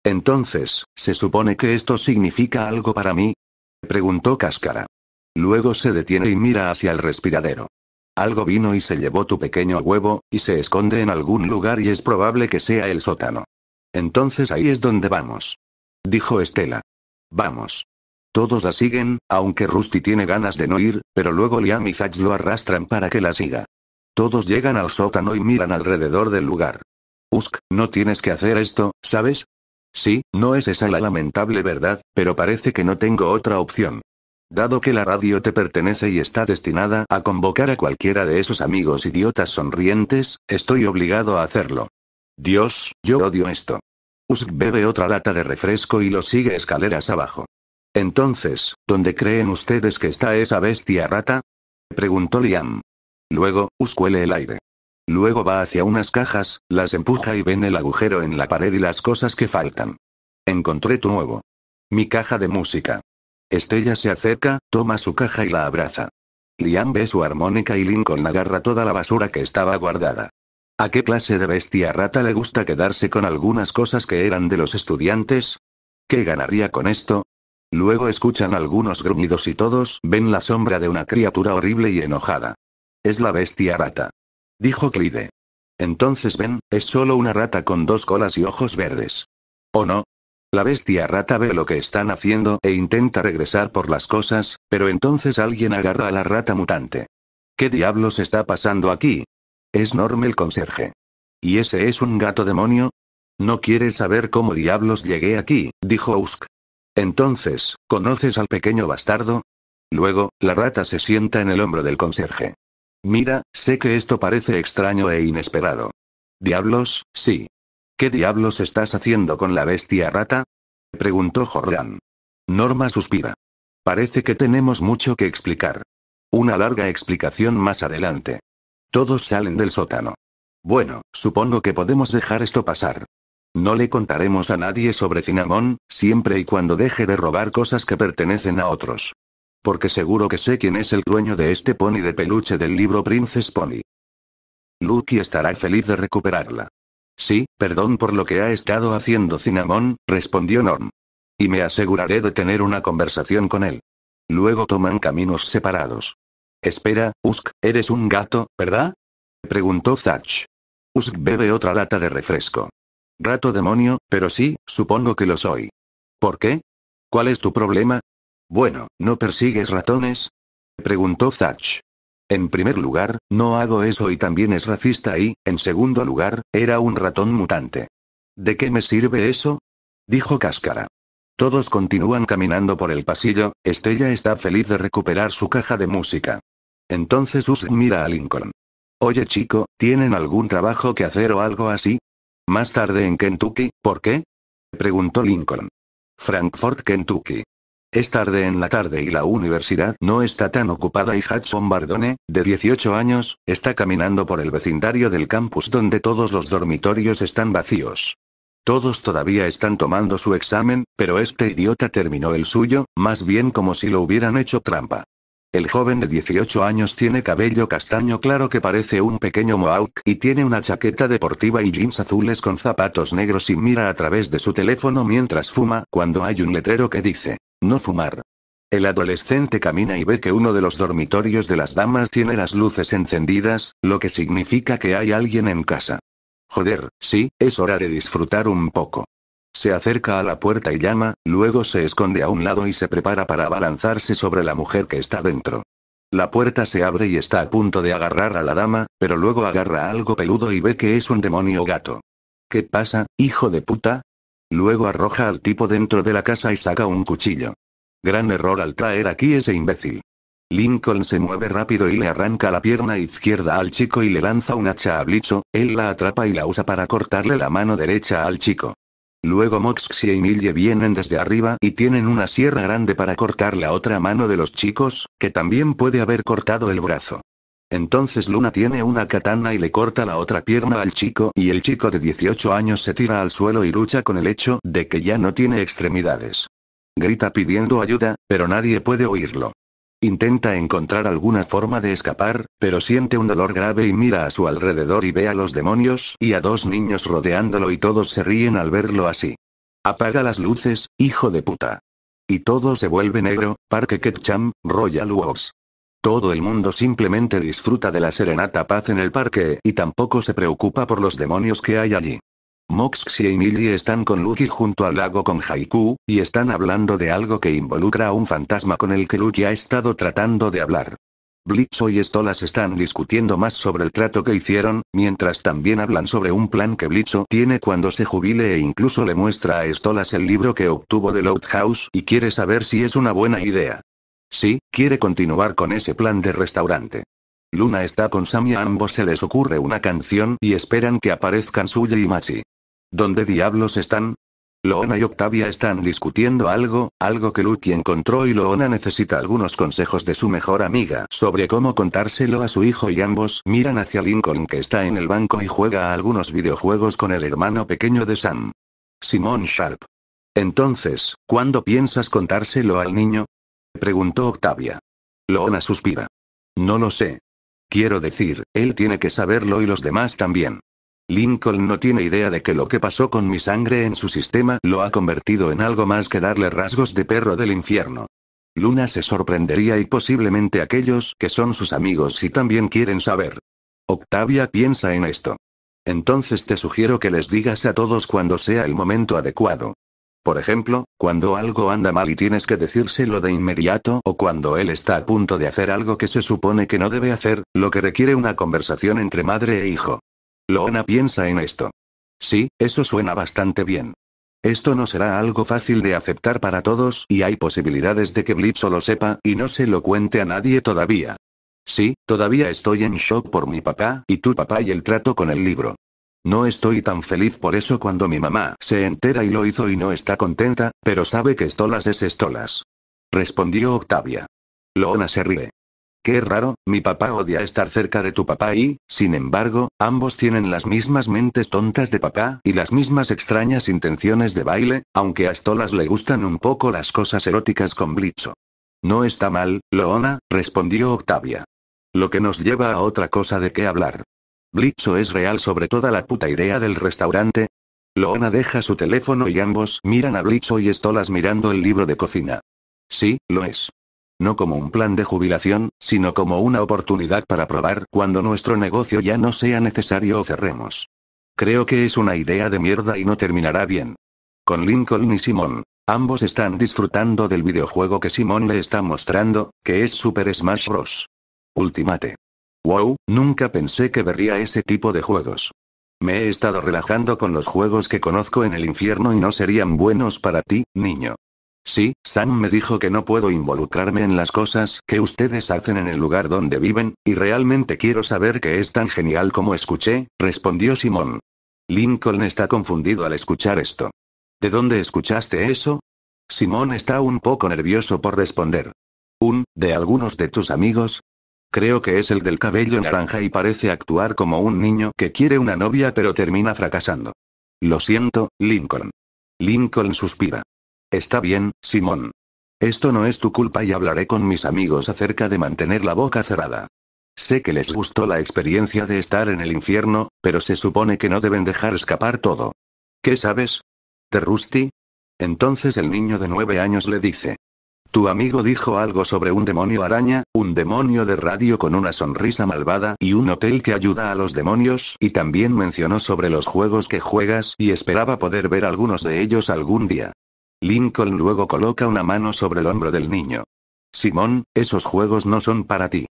Entonces, ¿se supone que esto significa algo para mí? Preguntó Cáscara. Luego se detiene y mira hacia el respiradero. Algo vino y se llevó tu pequeño huevo, y se esconde en algún lugar y es probable que sea el sótano. Entonces ahí es donde vamos. Dijo Estela. Vamos. Todos la siguen, aunque Rusty tiene ganas de no ir, pero luego Liam y Zach lo arrastran para que la siga. Todos llegan al sótano y miran alrededor del lugar. Usk, no tienes que hacer esto, ¿sabes? Sí, no es esa la lamentable verdad, pero parece que no tengo otra opción. Dado que la radio te pertenece y está destinada a convocar a cualquiera de esos amigos idiotas sonrientes, estoy obligado a hacerlo. Dios, yo odio esto bebe otra lata de refresco y lo sigue escaleras abajo. Entonces, ¿dónde creen ustedes que está esa bestia rata? preguntó Liam. Luego, Us huele el aire. Luego va hacia unas cajas, las empuja y ven el agujero en la pared y las cosas que faltan. Encontré tu nuevo. Mi caja de música. Estella se acerca, toma su caja y la abraza. Liam ve su armónica y Lincoln agarra toda la basura que estaba guardada. ¿A qué clase de bestia rata le gusta quedarse con algunas cosas que eran de los estudiantes? ¿Qué ganaría con esto? Luego escuchan algunos gruñidos y todos ven la sombra de una criatura horrible y enojada. Es la bestia rata. Dijo Clyde. Entonces ven, es solo una rata con dos colas y ojos verdes. ¿O no? La bestia rata ve lo que están haciendo e intenta regresar por las cosas, pero entonces alguien agarra a la rata mutante. ¿Qué diablos está pasando aquí? Es Norm el conserje. ¿Y ese es un gato demonio? No quieres saber cómo diablos llegué aquí, dijo Usk. Entonces, ¿conoces al pequeño bastardo? Luego, la rata se sienta en el hombro del conserje. Mira, sé que esto parece extraño e inesperado. ¿Diablos? Sí. ¿Qué diablos estás haciendo con la bestia rata? preguntó Jordan. Norma suspira. Parece que tenemos mucho que explicar. Una larga explicación más adelante. Todos salen del sótano. Bueno, supongo que podemos dejar esto pasar. No le contaremos a nadie sobre Cinnamon, siempre y cuando deje de robar cosas que pertenecen a otros. Porque seguro que sé quién es el dueño de este pony de peluche del libro Princess Pony. Lucky estará feliz de recuperarla. Sí, perdón por lo que ha estado haciendo Cinnamon, respondió Norm. Y me aseguraré de tener una conversación con él. Luego toman caminos separados. Espera, Usk, eres un gato, ¿verdad? Preguntó Zatch. Usk bebe otra lata de refresco. Rato demonio, pero sí, supongo que lo soy. ¿Por qué? ¿Cuál es tu problema? Bueno, ¿no persigues ratones? Preguntó Zatch. En primer lugar, no hago eso y también es racista y, en segundo lugar, era un ratón mutante. ¿De qué me sirve eso? Dijo Cáscara. Todos continúan caminando por el pasillo, Estella está feliz de recuperar su caja de música. Entonces sus mira a Lincoln. Oye chico, ¿tienen algún trabajo que hacer o algo así? Más tarde en Kentucky, ¿por qué? Preguntó Lincoln. Frankfort, Kentucky. Es tarde en la tarde y la universidad no está tan ocupada y Hudson Bardone, de 18 años, está caminando por el vecindario del campus donde todos los dormitorios están vacíos. Todos todavía están tomando su examen, pero este idiota terminó el suyo, más bien como si lo hubieran hecho trampa. El joven de 18 años tiene cabello castaño claro que parece un pequeño mohawk y tiene una chaqueta deportiva y jeans azules con zapatos negros y mira a través de su teléfono mientras fuma cuando hay un letrero que dice, no fumar. El adolescente camina y ve que uno de los dormitorios de las damas tiene las luces encendidas, lo que significa que hay alguien en casa. Joder, sí, es hora de disfrutar un poco. Se acerca a la puerta y llama, luego se esconde a un lado y se prepara para abalanzarse sobre la mujer que está dentro. La puerta se abre y está a punto de agarrar a la dama, pero luego agarra algo peludo y ve que es un demonio gato. ¿Qué pasa, hijo de puta? Luego arroja al tipo dentro de la casa y saca un cuchillo. Gran error al traer aquí ese imbécil. Lincoln se mueve rápido y le arranca la pierna izquierda al chico y le lanza un hacha a Blicho, él la atrapa y la usa para cortarle la mano derecha al chico. Luego Moxxie y Millie vienen desde arriba y tienen una sierra grande para cortar la otra mano de los chicos, que también puede haber cortado el brazo. Entonces Luna tiene una katana y le corta la otra pierna al chico y el chico de 18 años se tira al suelo y lucha con el hecho de que ya no tiene extremidades. Grita pidiendo ayuda, pero nadie puede oírlo. Intenta encontrar alguna forma de escapar, pero siente un dolor grave y mira a su alrededor y ve a los demonios y a dos niños rodeándolo y todos se ríen al verlo así. Apaga las luces, hijo de puta. Y todo se vuelve negro, Parque Ketcham, Royal Walks. Todo el mundo simplemente disfruta de la serenata paz en el parque y tampoco se preocupa por los demonios que hay allí. Moxxie y Millie están con Lucky junto al lago con Haiku, y están hablando de algo que involucra a un fantasma con el que Lucky ha estado tratando de hablar. Blitzo y Stolas están discutiendo más sobre el trato que hicieron, mientras también hablan sobre un plan que Blitzo tiene cuando se jubile e incluso le muestra a Stolas el libro que obtuvo de House y quiere saber si es una buena idea. Sí, quiere continuar con ese plan de restaurante. Luna está con Samia a ambos se les ocurre una canción y esperan que aparezcan Suya y Machi. ¿Dónde diablos están? Loona y Octavia están discutiendo algo, algo que Lucky encontró y Loona necesita algunos consejos de su mejor amiga sobre cómo contárselo a su hijo y ambos miran hacia Lincoln que está en el banco y juega a algunos videojuegos con el hermano pequeño de Sam. Simon Sharp. Entonces, ¿cuándo piensas contárselo al niño? preguntó Octavia. Loona suspira. No lo sé. Quiero decir, él tiene que saberlo y los demás también. Lincoln no tiene idea de que lo que pasó con mi sangre en su sistema lo ha convertido en algo más que darle rasgos de perro del infierno. Luna se sorprendería y posiblemente aquellos que son sus amigos si también quieren saber. Octavia piensa en esto. Entonces te sugiero que les digas a todos cuando sea el momento adecuado. Por ejemplo, cuando algo anda mal y tienes que decírselo de inmediato o cuando él está a punto de hacer algo que se supone que no debe hacer, lo que requiere una conversación entre madre e hijo. Loona piensa en esto. Sí, eso suena bastante bien. Esto no será algo fácil de aceptar para todos y hay posibilidades de que Blitzo lo sepa y no se lo cuente a nadie todavía. Sí, todavía estoy en shock por mi papá y tu papá y el trato con el libro. No estoy tan feliz por eso cuando mi mamá se entera y lo hizo y no está contenta, pero sabe que Stolas es Estolas. Respondió Octavia. Loona se ríe. Qué raro, mi papá odia estar cerca de tu papá y, sin embargo, ambos tienen las mismas mentes tontas de papá y las mismas extrañas intenciones de baile, aunque a Stolas le gustan un poco las cosas eróticas con Blitzo. No está mal, Loona, respondió Octavia. Lo que nos lleva a otra cosa de qué hablar. Blitzo es real sobre toda la puta idea del restaurante. Loona deja su teléfono y ambos miran a Blitzo y Stolas mirando el libro de cocina. Sí, lo es no como un plan de jubilación, sino como una oportunidad para probar cuando nuestro negocio ya no sea necesario o cerremos. Creo que es una idea de mierda y no terminará bien. Con Lincoln y Simón, Ambos están disfrutando del videojuego que Simón le está mostrando, que es Super Smash Bros. Ultimate. Wow, nunca pensé que vería ese tipo de juegos. Me he estado relajando con los juegos que conozco en el infierno y no serían buenos para ti, niño. Sí, Sam me dijo que no puedo involucrarme en las cosas que ustedes hacen en el lugar donde viven, y realmente quiero saber que es tan genial como escuché, respondió Simón. Lincoln está confundido al escuchar esto. ¿De dónde escuchaste eso? Simón está un poco nervioso por responder. ¿Un, de algunos de tus amigos? Creo que es el del cabello naranja y parece actuar como un niño que quiere una novia pero termina fracasando. Lo siento, Lincoln. Lincoln suspira. Está bien, Simón. Esto no es tu culpa y hablaré con mis amigos acerca de mantener la boca cerrada. Sé que les gustó la experiencia de estar en el infierno, pero se supone que no deben dejar escapar todo. ¿Qué sabes? ¿De Entonces el niño de nueve años le dice. Tu amigo dijo algo sobre un demonio araña, un demonio de radio con una sonrisa malvada y un hotel que ayuda a los demonios, y también mencionó sobre los juegos que juegas y esperaba poder ver algunos de ellos algún día. Lincoln luego coloca una mano sobre el hombro del niño. Simón, esos juegos no son para ti.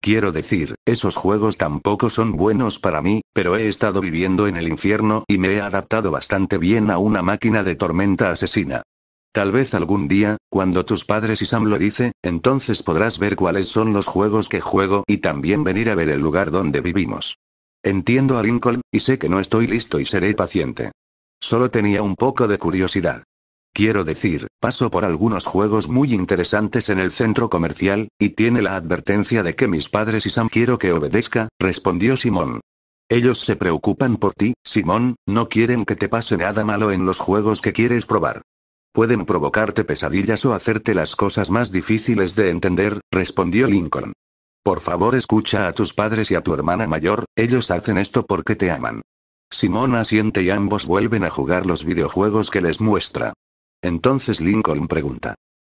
Quiero decir, esos juegos tampoco son buenos para mí, pero he estado viviendo en el infierno y me he adaptado bastante bien a una máquina de tormenta asesina. Tal vez algún día, cuando tus padres y Sam lo dice, entonces podrás ver cuáles son los juegos que juego y también venir a ver el lugar donde vivimos. Entiendo a Lincoln, y sé que no estoy listo y seré paciente. Solo tenía un poco de curiosidad. Quiero decir, paso por algunos juegos muy interesantes en el centro comercial, y tiene la advertencia de que mis padres y Sam quiero que obedezca, respondió Simón. Ellos se preocupan por ti, Simón, no quieren que te pase nada malo en los juegos que quieres probar. Pueden provocarte pesadillas o hacerte las cosas más difíciles de entender, respondió Lincoln. Por favor escucha a tus padres y a tu hermana mayor, ellos hacen esto porque te aman. Simón asiente y ambos vuelven a jugar los videojuegos que les muestra. Entonces Lincoln pregunta.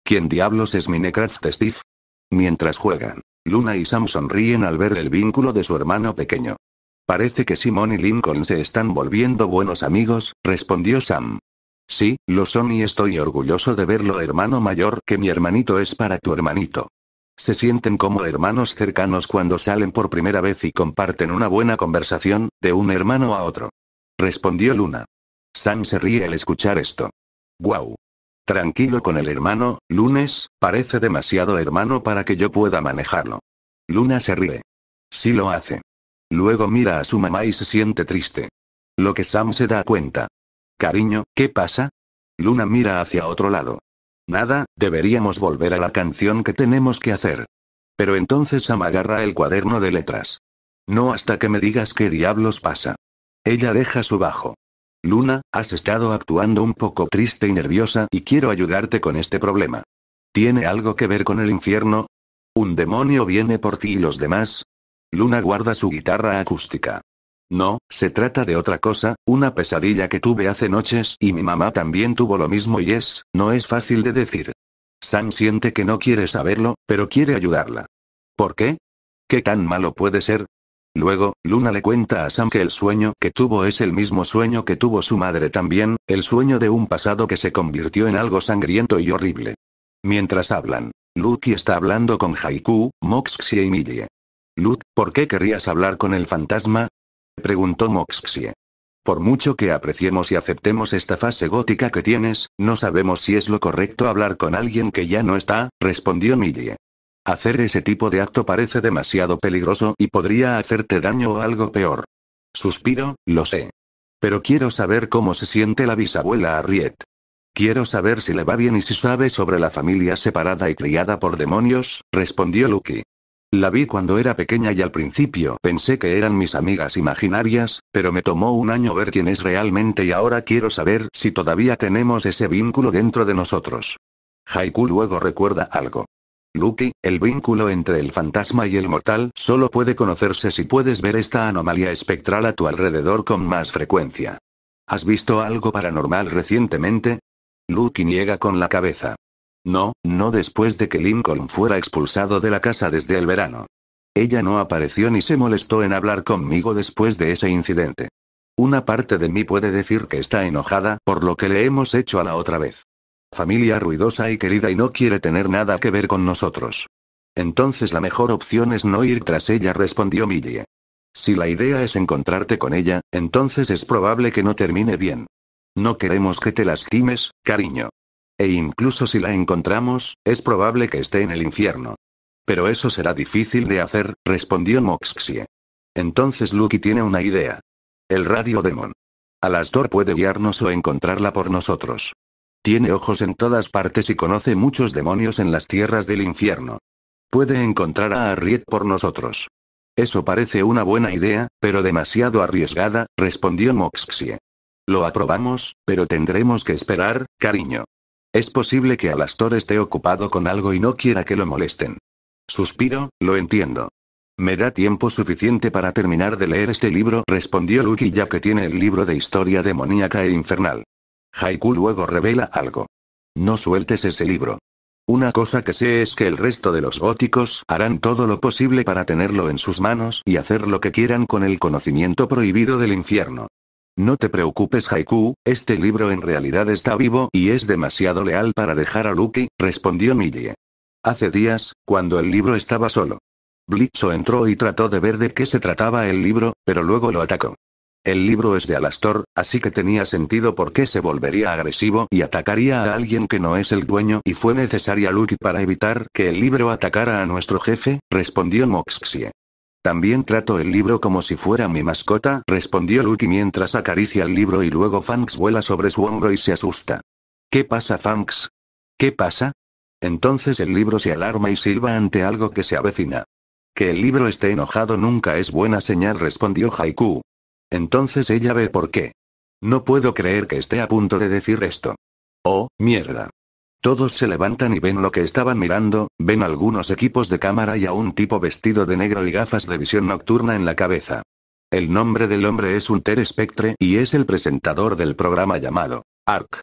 ¿Quién diablos es Minecraft Steve? Mientras juegan, Luna y Sam sonríen al ver el vínculo de su hermano pequeño. Parece que Simon y Lincoln se están volviendo buenos amigos, respondió Sam. Sí, lo son y estoy orgulloso de verlo hermano mayor que mi hermanito es para tu hermanito. Se sienten como hermanos cercanos cuando salen por primera vez y comparten una buena conversación, de un hermano a otro. Respondió Luna. Sam se ríe al escuchar esto. Guau. Tranquilo con el hermano, lunes, parece demasiado hermano para que yo pueda manejarlo. Luna se ríe. Sí lo hace. Luego mira a su mamá y se siente triste. Lo que Sam se da cuenta. Cariño, ¿qué pasa? Luna mira hacia otro lado. Nada, deberíamos volver a la canción que tenemos que hacer. Pero entonces Sam agarra el cuaderno de letras. No hasta que me digas qué diablos pasa. Ella deja su bajo. Luna, has estado actuando un poco triste y nerviosa y quiero ayudarte con este problema. ¿Tiene algo que ver con el infierno? ¿Un demonio viene por ti y los demás? Luna guarda su guitarra acústica. No, se trata de otra cosa, una pesadilla que tuve hace noches y mi mamá también tuvo lo mismo y es, no es fácil de decir. Sam siente que no quiere saberlo, pero quiere ayudarla. ¿Por qué? ¿Qué tan malo puede ser? Luego, Luna le cuenta a Sam que el sueño que tuvo es el mismo sueño que tuvo su madre también, el sueño de un pasado que se convirtió en algo sangriento y horrible. Mientras hablan, Lucky está hablando con Haiku, Moxxie y Millie. Luke, ¿por qué querrías hablar con el fantasma? preguntó Moxxie. Por mucho que apreciemos y aceptemos esta fase gótica que tienes, no sabemos si es lo correcto hablar con alguien que ya no está, respondió Millie. Hacer ese tipo de acto parece demasiado peligroso y podría hacerte daño o algo peor. Suspiro, lo sé. Pero quiero saber cómo se siente la bisabuela Harriet. Quiero saber si le va bien y si sabe sobre la familia separada y criada por demonios, respondió Lucky. La vi cuando era pequeña y al principio pensé que eran mis amigas imaginarias, pero me tomó un año ver quién es realmente y ahora quiero saber si todavía tenemos ese vínculo dentro de nosotros. Haiku luego recuerda algo. Lucky, el vínculo entre el fantasma y el mortal solo puede conocerse si puedes ver esta anomalía espectral a tu alrededor con más frecuencia. ¿Has visto algo paranormal recientemente? Lucky niega con la cabeza. No, no después de que Lincoln fuera expulsado de la casa desde el verano. Ella no apareció ni se molestó en hablar conmigo después de ese incidente. Una parte de mí puede decir que está enojada por lo que le hemos hecho a la otra vez. Familia ruidosa y querida y no quiere tener nada que ver con nosotros. Entonces la mejor opción es no ir tras ella, respondió Millie. Si la idea es encontrarte con ella, entonces es probable que no termine bien. No queremos que te lastimes, cariño. E incluso si la encontramos, es probable que esté en el infierno. Pero eso será difícil de hacer, respondió Moxie. Entonces Lucky tiene una idea. El radio demon. Alastor puede guiarnos o encontrarla por nosotros. Tiene ojos en todas partes y conoce muchos demonios en las tierras del infierno. Puede encontrar a Harriet por nosotros. Eso parece una buena idea, pero demasiado arriesgada, respondió Moxie. Lo aprobamos, pero tendremos que esperar, cariño. Es posible que Alastor esté ocupado con algo y no quiera que lo molesten. Suspiro, lo entiendo. Me da tiempo suficiente para terminar de leer este libro, respondió Lucky ya que tiene el libro de historia demoníaca e infernal. Haiku luego revela algo. No sueltes ese libro. Una cosa que sé es que el resto de los góticos harán todo lo posible para tenerlo en sus manos y hacer lo que quieran con el conocimiento prohibido del infierno. No te preocupes Haiku, este libro en realidad está vivo y es demasiado leal para dejar a Lucky, respondió Millie. Hace días, cuando el libro estaba solo. Blitzo entró y trató de ver de qué se trataba el libro, pero luego lo atacó. El libro es de Alastor, así que tenía sentido por qué se volvería agresivo y atacaría a alguien que no es el dueño y fue necesaria Lucky para evitar que el libro atacara a nuestro jefe, respondió Moxie. También trato el libro como si fuera mi mascota, respondió Lucky mientras acaricia el libro y luego Fangs vuela sobre su hombro y se asusta. ¿Qué pasa Fangs? ¿Qué pasa? Entonces el libro se alarma y silba ante algo que se avecina. Que el libro esté enojado nunca es buena señal, respondió Haiku. Entonces ella ve por qué. No puedo creer que esté a punto de decir esto. Oh, mierda. Todos se levantan y ven lo que estaban mirando, ven algunos equipos de cámara y a un tipo vestido de negro y gafas de visión nocturna en la cabeza. El nombre del hombre es ulter Spectre y es el presentador del programa llamado ARC.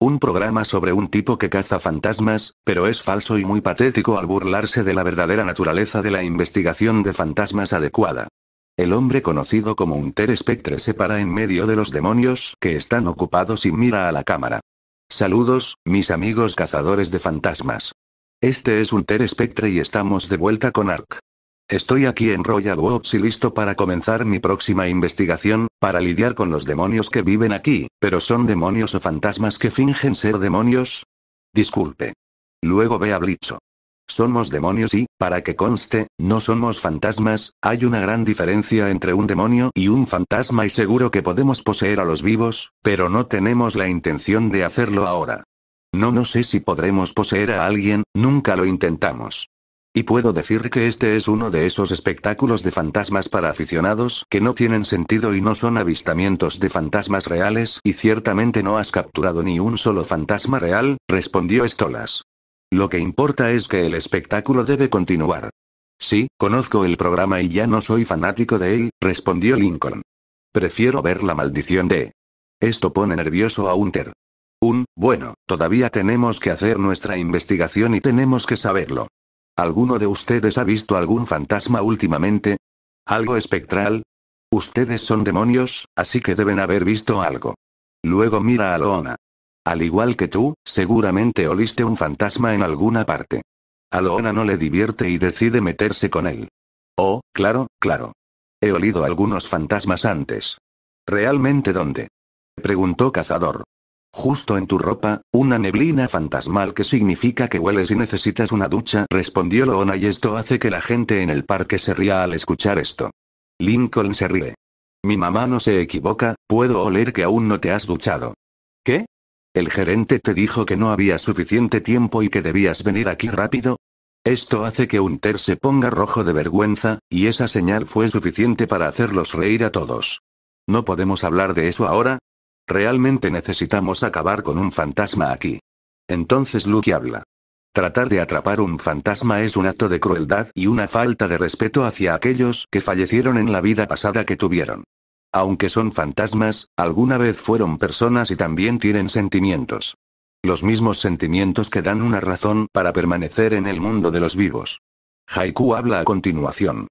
Un programa sobre un tipo que caza fantasmas, pero es falso y muy patético al burlarse de la verdadera naturaleza de la investigación de fantasmas adecuada. El hombre conocido como un Ter Spectre se para en medio de los demonios que están ocupados y mira a la cámara. Saludos, mis amigos cazadores de fantasmas. Este es un Ter Spectre y estamos de vuelta con Ark. Estoy aquí en Royal Woods y listo para comenzar mi próxima investigación, para lidiar con los demonios que viven aquí, pero son demonios o fantasmas que fingen ser demonios. Disculpe. Luego ve a Blitzo. Somos demonios y, para que conste, no somos fantasmas, hay una gran diferencia entre un demonio y un fantasma y seguro que podemos poseer a los vivos, pero no tenemos la intención de hacerlo ahora. No no sé si podremos poseer a alguien, nunca lo intentamos. Y puedo decir que este es uno de esos espectáculos de fantasmas para aficionados que no tienen sentido y no son avistamientos de fantasmas reales y ciertamente no has capturado ni un solo fantasma real, respondió Stolas. Lo que importa es que el espectáculo debe continuar. Sí, conozco el programa y ya no soy fanático de él, respondió Lincoln. Prefiero ver la maldición de... Esto pone nervioso a Hunter. Un, bueno, todavía tenemos que hacer nuestra investigación y tenemos que saberlo. ¿Alguno de ustedes ha visto algún fantasma últimamente? ¿Algo espectral? Ustedes son demonios, así que deben haber visto algo. Luego mira a Loona. Al igual que tú, seguramente oliste un fantasma en alguna parte. A Loona no le divierte y decide meterse con él. Oh, claro, claro. He olido algunos fantasmas antes. ¿Realmente dónde? Preguntó Cazador. Justo en tu ropa, una neblina fantasmal que significa que hueles y necesitas una ducha, respondió Loona y esto hace que la gente en el parque se ría al escuchar esto. Lincoln se ríe. Mi mamá no se equivoca, puedo oler que aún no te has duchado. ¿Qué? ¿El gerente te dijo que no había suficiente tiempo y que debías venir aquí rápido? Esto hace que Hunter se ponga rojo de vergüenza, y esa señal fue suficiente para hacerlos reír a todos. No podemos hablar de eso ahora. Realmente necesitamos acabar con un fantasma aquí. Entonces Luke habla. Tratar de atrapar un fantasma es un acto de crueldad y una falta de respeto hacia aquellos que fallecieron en la vida pasada que tuvieron. Aunque son fantasmas, alguna vez fueron personas y también tienen sentimientos. Los mismos sentimientos que dan una razón para permanecer en el mundo de los vivos. Haiku habla a continuación.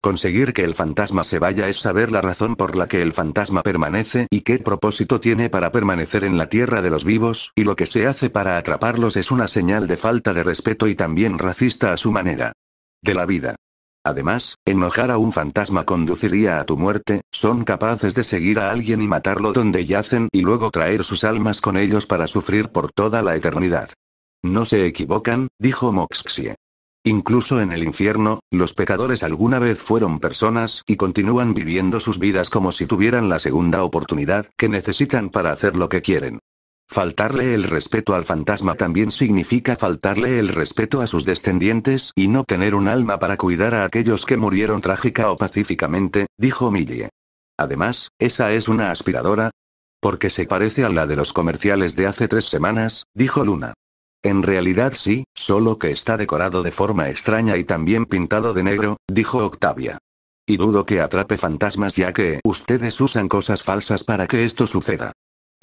Conseguir que el fantasma se vaya es saber la razón por la que el fantasma permanece y qué propósito tiene para permanecer en la tierra de los vivos, y lo que se hace para atraparlos es una señal de falta de respeto y también racista a su manera. De la vida. Además, enojar a un fantasma conduciría a tu muerte, son capaces de seguir a alguien y matarlo donde yacen y luego traer sus almas con ellos para sufrir por toda la eternidad. No se equivocan, dijo Moxie. Incluso en el infierno, los pecadores alguna vez fueron personas y continúan viviendo sus vidas como si tuvieran la segunda oportunidad que necesitan para hacer lo que quieren. Faltarle el respeto al fantasma también significa faltarle el respeto a sus descendientes y no tener un alma para cuidar a aquellos que murieron trágica o pacíficamente, dijo Millie. Además, ¿esa es una aspiradora? Porque se parece a la de los comerciales de hace tres semanas, dijo Luna. En realidad sí, solo que está decorado de forma extraña y también pintado de negro, dijo Octavia. Y dudo que atrape fantasmas ya que ustedes usan cosas falsas para que esto suceda.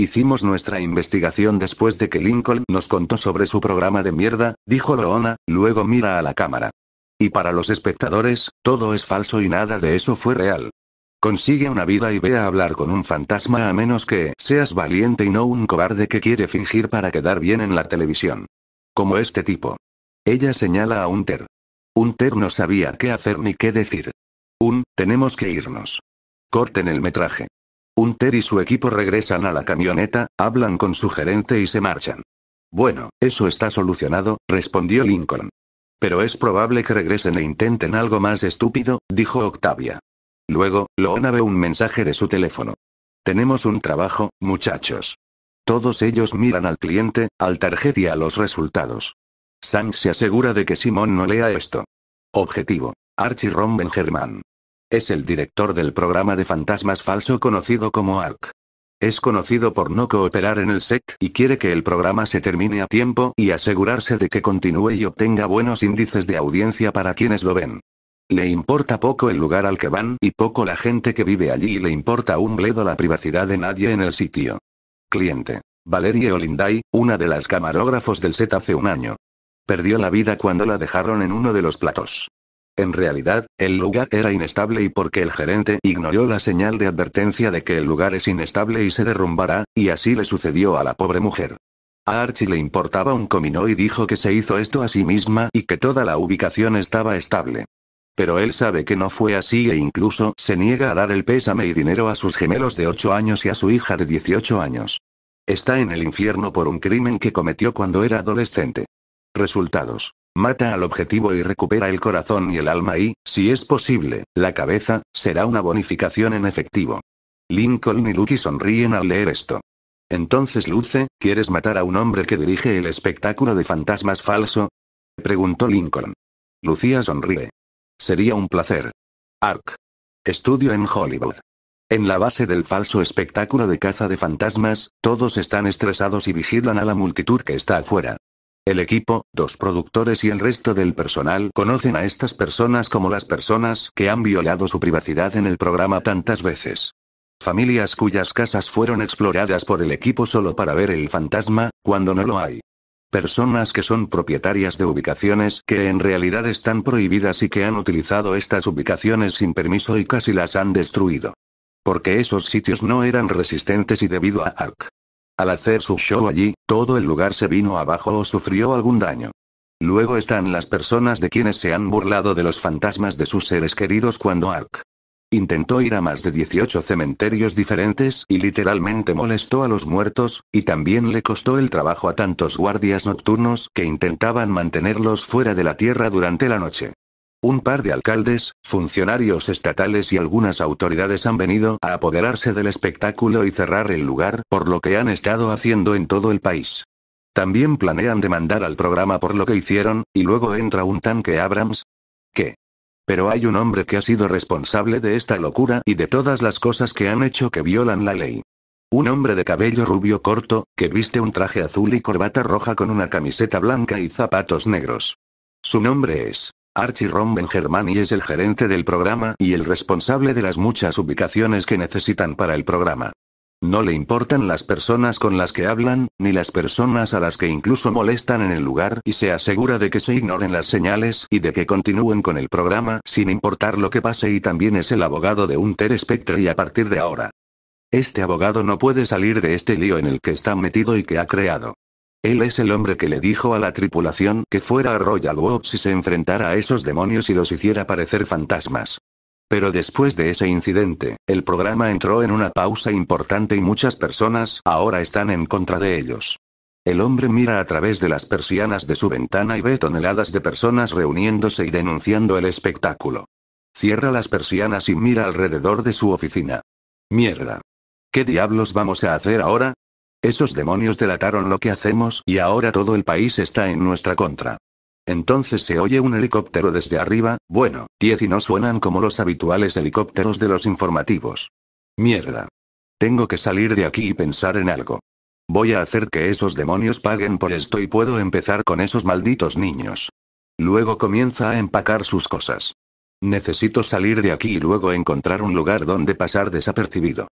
Hicimos nuestra investigación después de que Lincoln nos contó sobre su programa de mierda, dijo Loona, luego mira a la cámara. Y para los espectadores, todo es falso y nada de eso fue real. Consigue una vida y ve a hablar con un fantasma a menos que seas valiente y no un cobarde que quiere fingir para quedar bien en la televisión. Como este tipo. Ella señala a Hunter. Hunter no sabía qué hacer ni qué decir. Un, tenemos que irnos. Corten el metraje. Hunter y su equipo regresan a la camioneta, hablan con su gerente y se marchan. Bueno, eso está solucionado, respondió Lincoln. Pero es probable que regresen e intenten algo más estúpido, dijo Octavia. Luego, Loona ve un mensaje de su teléfono. Tenemos un trabajo, muchachos. Todos ellos miran al cliente, al tarjet y a los resultados. Sam se asegura de que Simón no lea esto. Objetivo. Archie Romben Germán. Es el director del programa de fantasmas falso conocido como ARC. Es conocido por no cooperar en el set y quiere que el programa se termine a tiempo y asegurarse de que continúe y obtenga buenos índices de audiencia para quienes lo ven. Le importa poco el lugar al que van y poco la gente que vive allí y le importa un bledo la privacidad de nadie en el sitio. Cliente. Valerie Olinday, una de las camarógrafos del set hace un año. Perdió la vida cuando la dejaron en uno de los platos. En realidad, el lugar era inestable y porque el gerente ignoró la señal de advertencia de que el lugar es inestable y se derrumbará, y así le sucedió a la pobre mujer. A Archie le importaba un comino y dijo que se hizo esto a sí misma y que toda la ubicación estaba estable. Pero él sabe que no fue así e incluso se niega a dar el pésame y dinero a sus gemelos de 8 años y a su hija de 18 años. Está en el infierno por un crimen que cometió cuando era adolescente. Resultados. Mata al objetivo y recupera el corazón y el alma y, si es posible, la cabeza, será una bonificación en efectivo. Lincoln y Lucky sonríen al leer esto. Entonces Luce, ¿quieres matar a un hombre que dirige el espectáculo de fantasmas falso? Preguntó Lincoln. Lucía sonríe. Sería un placer. Ark. Estudio en Hollywood. En la base del falso espectáculo de caza de fantasmas, todos están estresados y vigilan a la multitud que está afuera. El equipo, dos productores y el resto del personal conocen a estas personas como las personas que han violado su privacidad en el programa tantas veces. Familias cuyas casas fueron exploradas por el equipo solo para ver el fantasma, cuando no lo hay. Personas que son propietarias de ubicaciones que en realidad están prohibidas y que han utilizado estas ubicaciones sin permiso y casi las han destruido. Porque esos sitios no eran resistentes y debido a ARC al hacer su show allí, todo el lugar se vino abajo o sufrió algún daño. Luego están las personas de quienes se han burlado de los fantasmas de sus seres queridos cuando Ark intentó ir a más de 18 cementerios diferentes y literalmente molestó a los muertos, y también le costó el trabajo a tantos guardias nocturnos que intentaban mantenerlos fuera de la tierra durante la noche. Un par de alcaldes, funcionarios estatales y algunas autoridades han venido a apoderarse del espectáculo y cerrar el lugar, por lo que han estado haciendo en todo el país. También planean demandar al programa por lo que hicieron, y luego entra un tanque Abrams. ¿Qué? Pero hay un hombre que ha sido responsable de esta locura y de todas las cosas que han hecho que violan la ley. Un hombre de cabello rubio corto, que viste un traje azul y corbata roja con una camiseta blanca y zapatos negros. Su nombre es Archie Romben Germani es el gerente del programa y el responsable de las muchas ubicaciones que necesitan para el programa. No le importan las personas con las que hablan, ni las personas a las que incluso molestan en el lugar y se asegura de que se ignoren las señales y de que continúen con el programa sin importar lo que pase y también es el abogado de un Ter y a partir de ahora. Este abogado no puede salir de este lío en el que está metido y que ha creado. Él es el hombre que le dijo a la tripulación que fuera a Royal Woods y se enfrentara a esos demonios y los hiciera parecer fantasmas. Pero después de ese incidente, el programa entró en una pausa importante y muchas personas ahora están en contra de ellos. El hombre mira a través de las persianas de su ventana y ve toneladas de personas reuniéndose y denunciando el espectáculo. Cierra las persianas y mira alrededor de su oficina. Mierda. ¿Qué diablos vamos a hacer ahora? Esos demonios delataron lo que hacemos y ahora todo el país está en nuestra contra. Entonces se oye un helicóptero desde arriba, bueno, 10 y no suenan como los habituales helicópteros de los informativos. Mierda. Tengo que salir de aquí y pensar en algo. Voy a hacer que esos demonios paguen por esto y puedo empezar con esos malditos niños. Luego comienza a empacar sus cosas. Necesito salir de aquí y luego encontrar un lugar donde pasar desapercibido.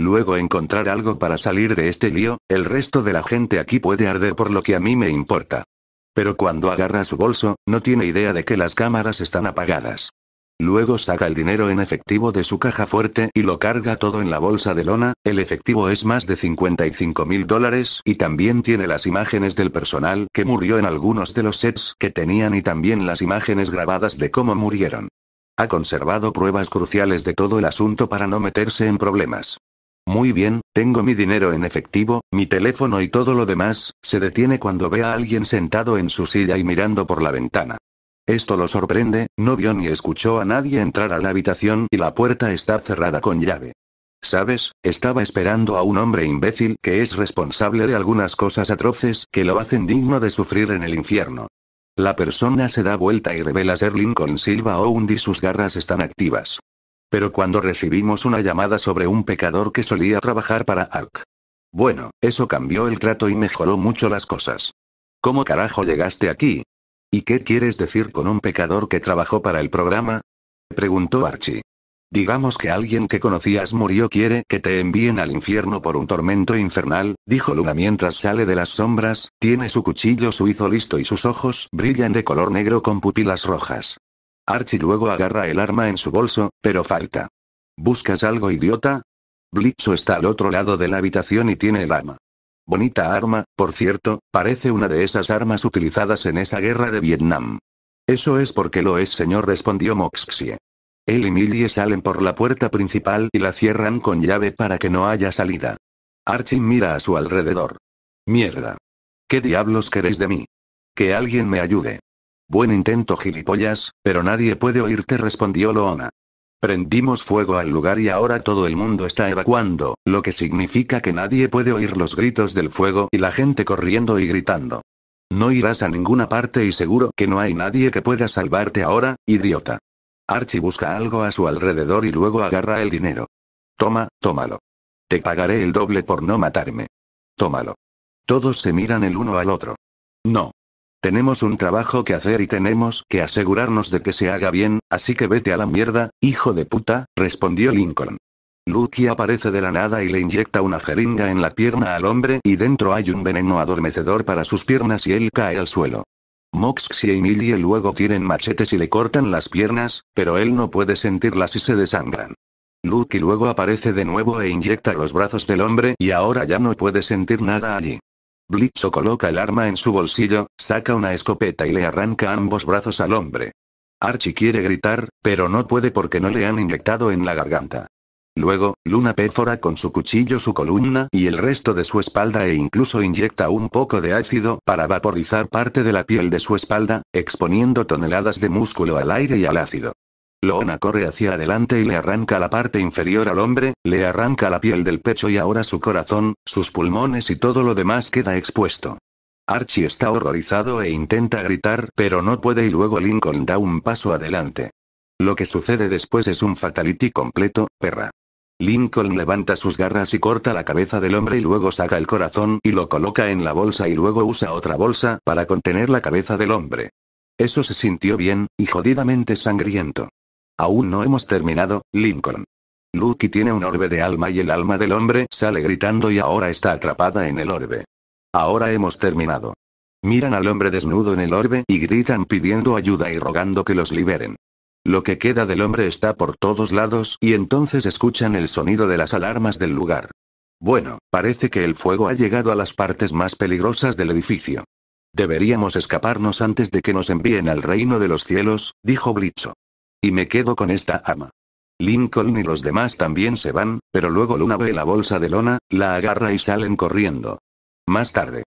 Luego encontrar algo para salir de este lío, el resto de la gente aquí puede arder por lo que a mí me importa. Pero cuando agarra su bolso, no tiene idea de que las cámaras están apagadas. Luego saca el dinero en efectivo de su caja fuerte y lo carga todo en la bolsa de lona, el efectivo es más de 55 mil dólares y también tiene las imágenes del personal que murió en algunos de los sets que tenían y también las imágenes grabadas de cómo murieron. Ha conservado pruebas cruciales de todo el asunto para no meterse en problemas. Muy bien, tengo mi dinero en efectivo, mi teléfono y todo lo demás, se detiene cuando ve a alguien sentado en su silla y mirando por la ventana. Esto lo sorprende, no vio ni escuchó a nadie entrar a la habitación y la puerta está cerrada con llave. ¿Sabes? Estaba esperando a un hombre imbécil que es responsable de algunas cosas atroces que lo hacen digno de sufrir en el infierno. La persona se da vuelta y revela ser Lincoln Silva o Undy sus garras están activas. Pero cuando recibimos una llamada sobre un pecador que solía trabajar para ARK. Bueno, eso cambió el trato y mejoró mucho las cosas. ¿Cómo carajo llegaste aquí? ¿Y qué quieres decir con un pecador que trabajó para el programa? Preguntó Archie. Digamos que alguien que conocías murió quiere que te envíen al infierno por un tormento infernal, dijo Luna mientras sale de las sombras, tiene su cuchillo suizo listo y sus ojos brillan de color negro con pupilas rojas. Archie luego agarra el arma en su bolso, pero falta. ¿Buscas algo idiota? Blitzo está al otro lado de la habitación y tiene el arma. Bonita arma, por cierto, parece una de esas armas utilizadas en esa guerra de Vietnam. Eso es porque lo es, señor, respondió Moxie. Él y Millie salen por la puerta principal y la cierran con llave para que no haya salida. Archie mira a su alrededor. Mierda. ¿Qué diablos queréis de mí? Que alguien me ayude. Buen intento gilipollas, pero nadie puede oírte respondió Loona. Prendimos fuego al lugar y ahora todo el mundo está evacuando, lo que significa que nadie puede oír los gritos del fuego y la gente corriendo y gritando. No irás a ninguna parte y seguro que no hay nadie que pueda salvarte ahora, idiota. Archie busca algo a su alrededor y luego agarra el dinero. Toma, tómalo. Te pagaré el doble por no matarme. Tómalo. Todos se miran el uno al otro. No. Tenemos un trabajo que hacer y tenemos que asegurarnos de que se haga bien, así que vete a la mierda, hijo de puta, respondió Lincoln. Lucky aparece de la nada y le inyecta una jeringa en la pierna al hombre y dentro hay un veneno adormecedor para sus piernas y él cae al suelo. Mox y Emilie luego tienen machetes y le cortan las piernas, pero él no puede sentirlas y se desangran. Lucky luego aparece de nuevo e inyecta los brazos del hombre y ahora ya no puede sentir nada allí. Blitzo coloca el arma en su bolsillo, saca una escopeta y le arranca ambos brazos al hombre. Archie quiere gritar, pero no puede porque no le han inyectado en la garganta. Luego, Luna perfora con su cuchillo su columna y el resto de su espalda e incluso inyecta un poco de ácido para vaporizar parte de la piel de su espalda, exponiendo toneladas de músculo al aire y al ácido. Loana corre hacia adelante y le arranca la parte inferior al hombre, le arranca la piel del pecho y ahora su corazón, sus pulmones y todo lo demás queda expuesto. Archie está horrorizado e intenta gritar, pero no puede y luego Lincoln da un paso adelante. Lo que sucede después es un fatality completo, perra. Lincoln levanta sus garras y corta la cabeza del hombre y luego saca el corazón y lo coloca en la bolsa y luego usa otra bolsa para contener la cabeza del hombre. Eso se sintió bien, y jodidamente sangriento. Aún no hemos terminado, Lincoln. Lucky tiene un orbe de alma y el alma del hombre sale gritando y ahora está atrapada en el orbe. Ahora hemos terminado. Miran al hombre desnudo en el orbe y gritan pidiendo ayuda y rogando que los liberen. Lo que queda del hombre está por todos lados y entonces escuchan el sonido de las alarmas del lugar. Bueno, parece que el fuego ha llegado a las partes más peligrosas del edificio. Deberíamos escaparnos antes de que nos envíen al reino de los cielos, dijo Bricho. Y me quedo con esta ama. Lincoln y los demás también se van, pero luego Luna ve la bolsa de lona, la agarra y salen corriendo. Más tarde.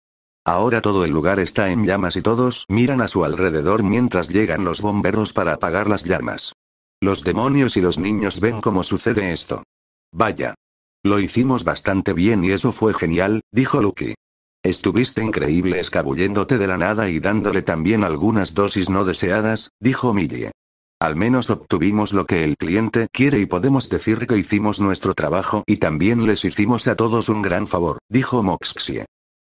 Ahora todo el lugar está en llamas y todos miran a su alrededor mientras llegan los bomberos para apagar las llamas. Los demonios y los niños ven cómo sucede esto. Vaya. Lo hicimos bastante bien y eso fue genial, dijo Lucky. Estuviste increíble escabulléndote de la nada y dándole también algunas dosis no deseadas, dijo Millie. Al menos obtuvimos lo que el cliente quiere y podemos decir que hicimos nuestro trabajo y también les hicimos a todos un gran favor, dijo Moxie.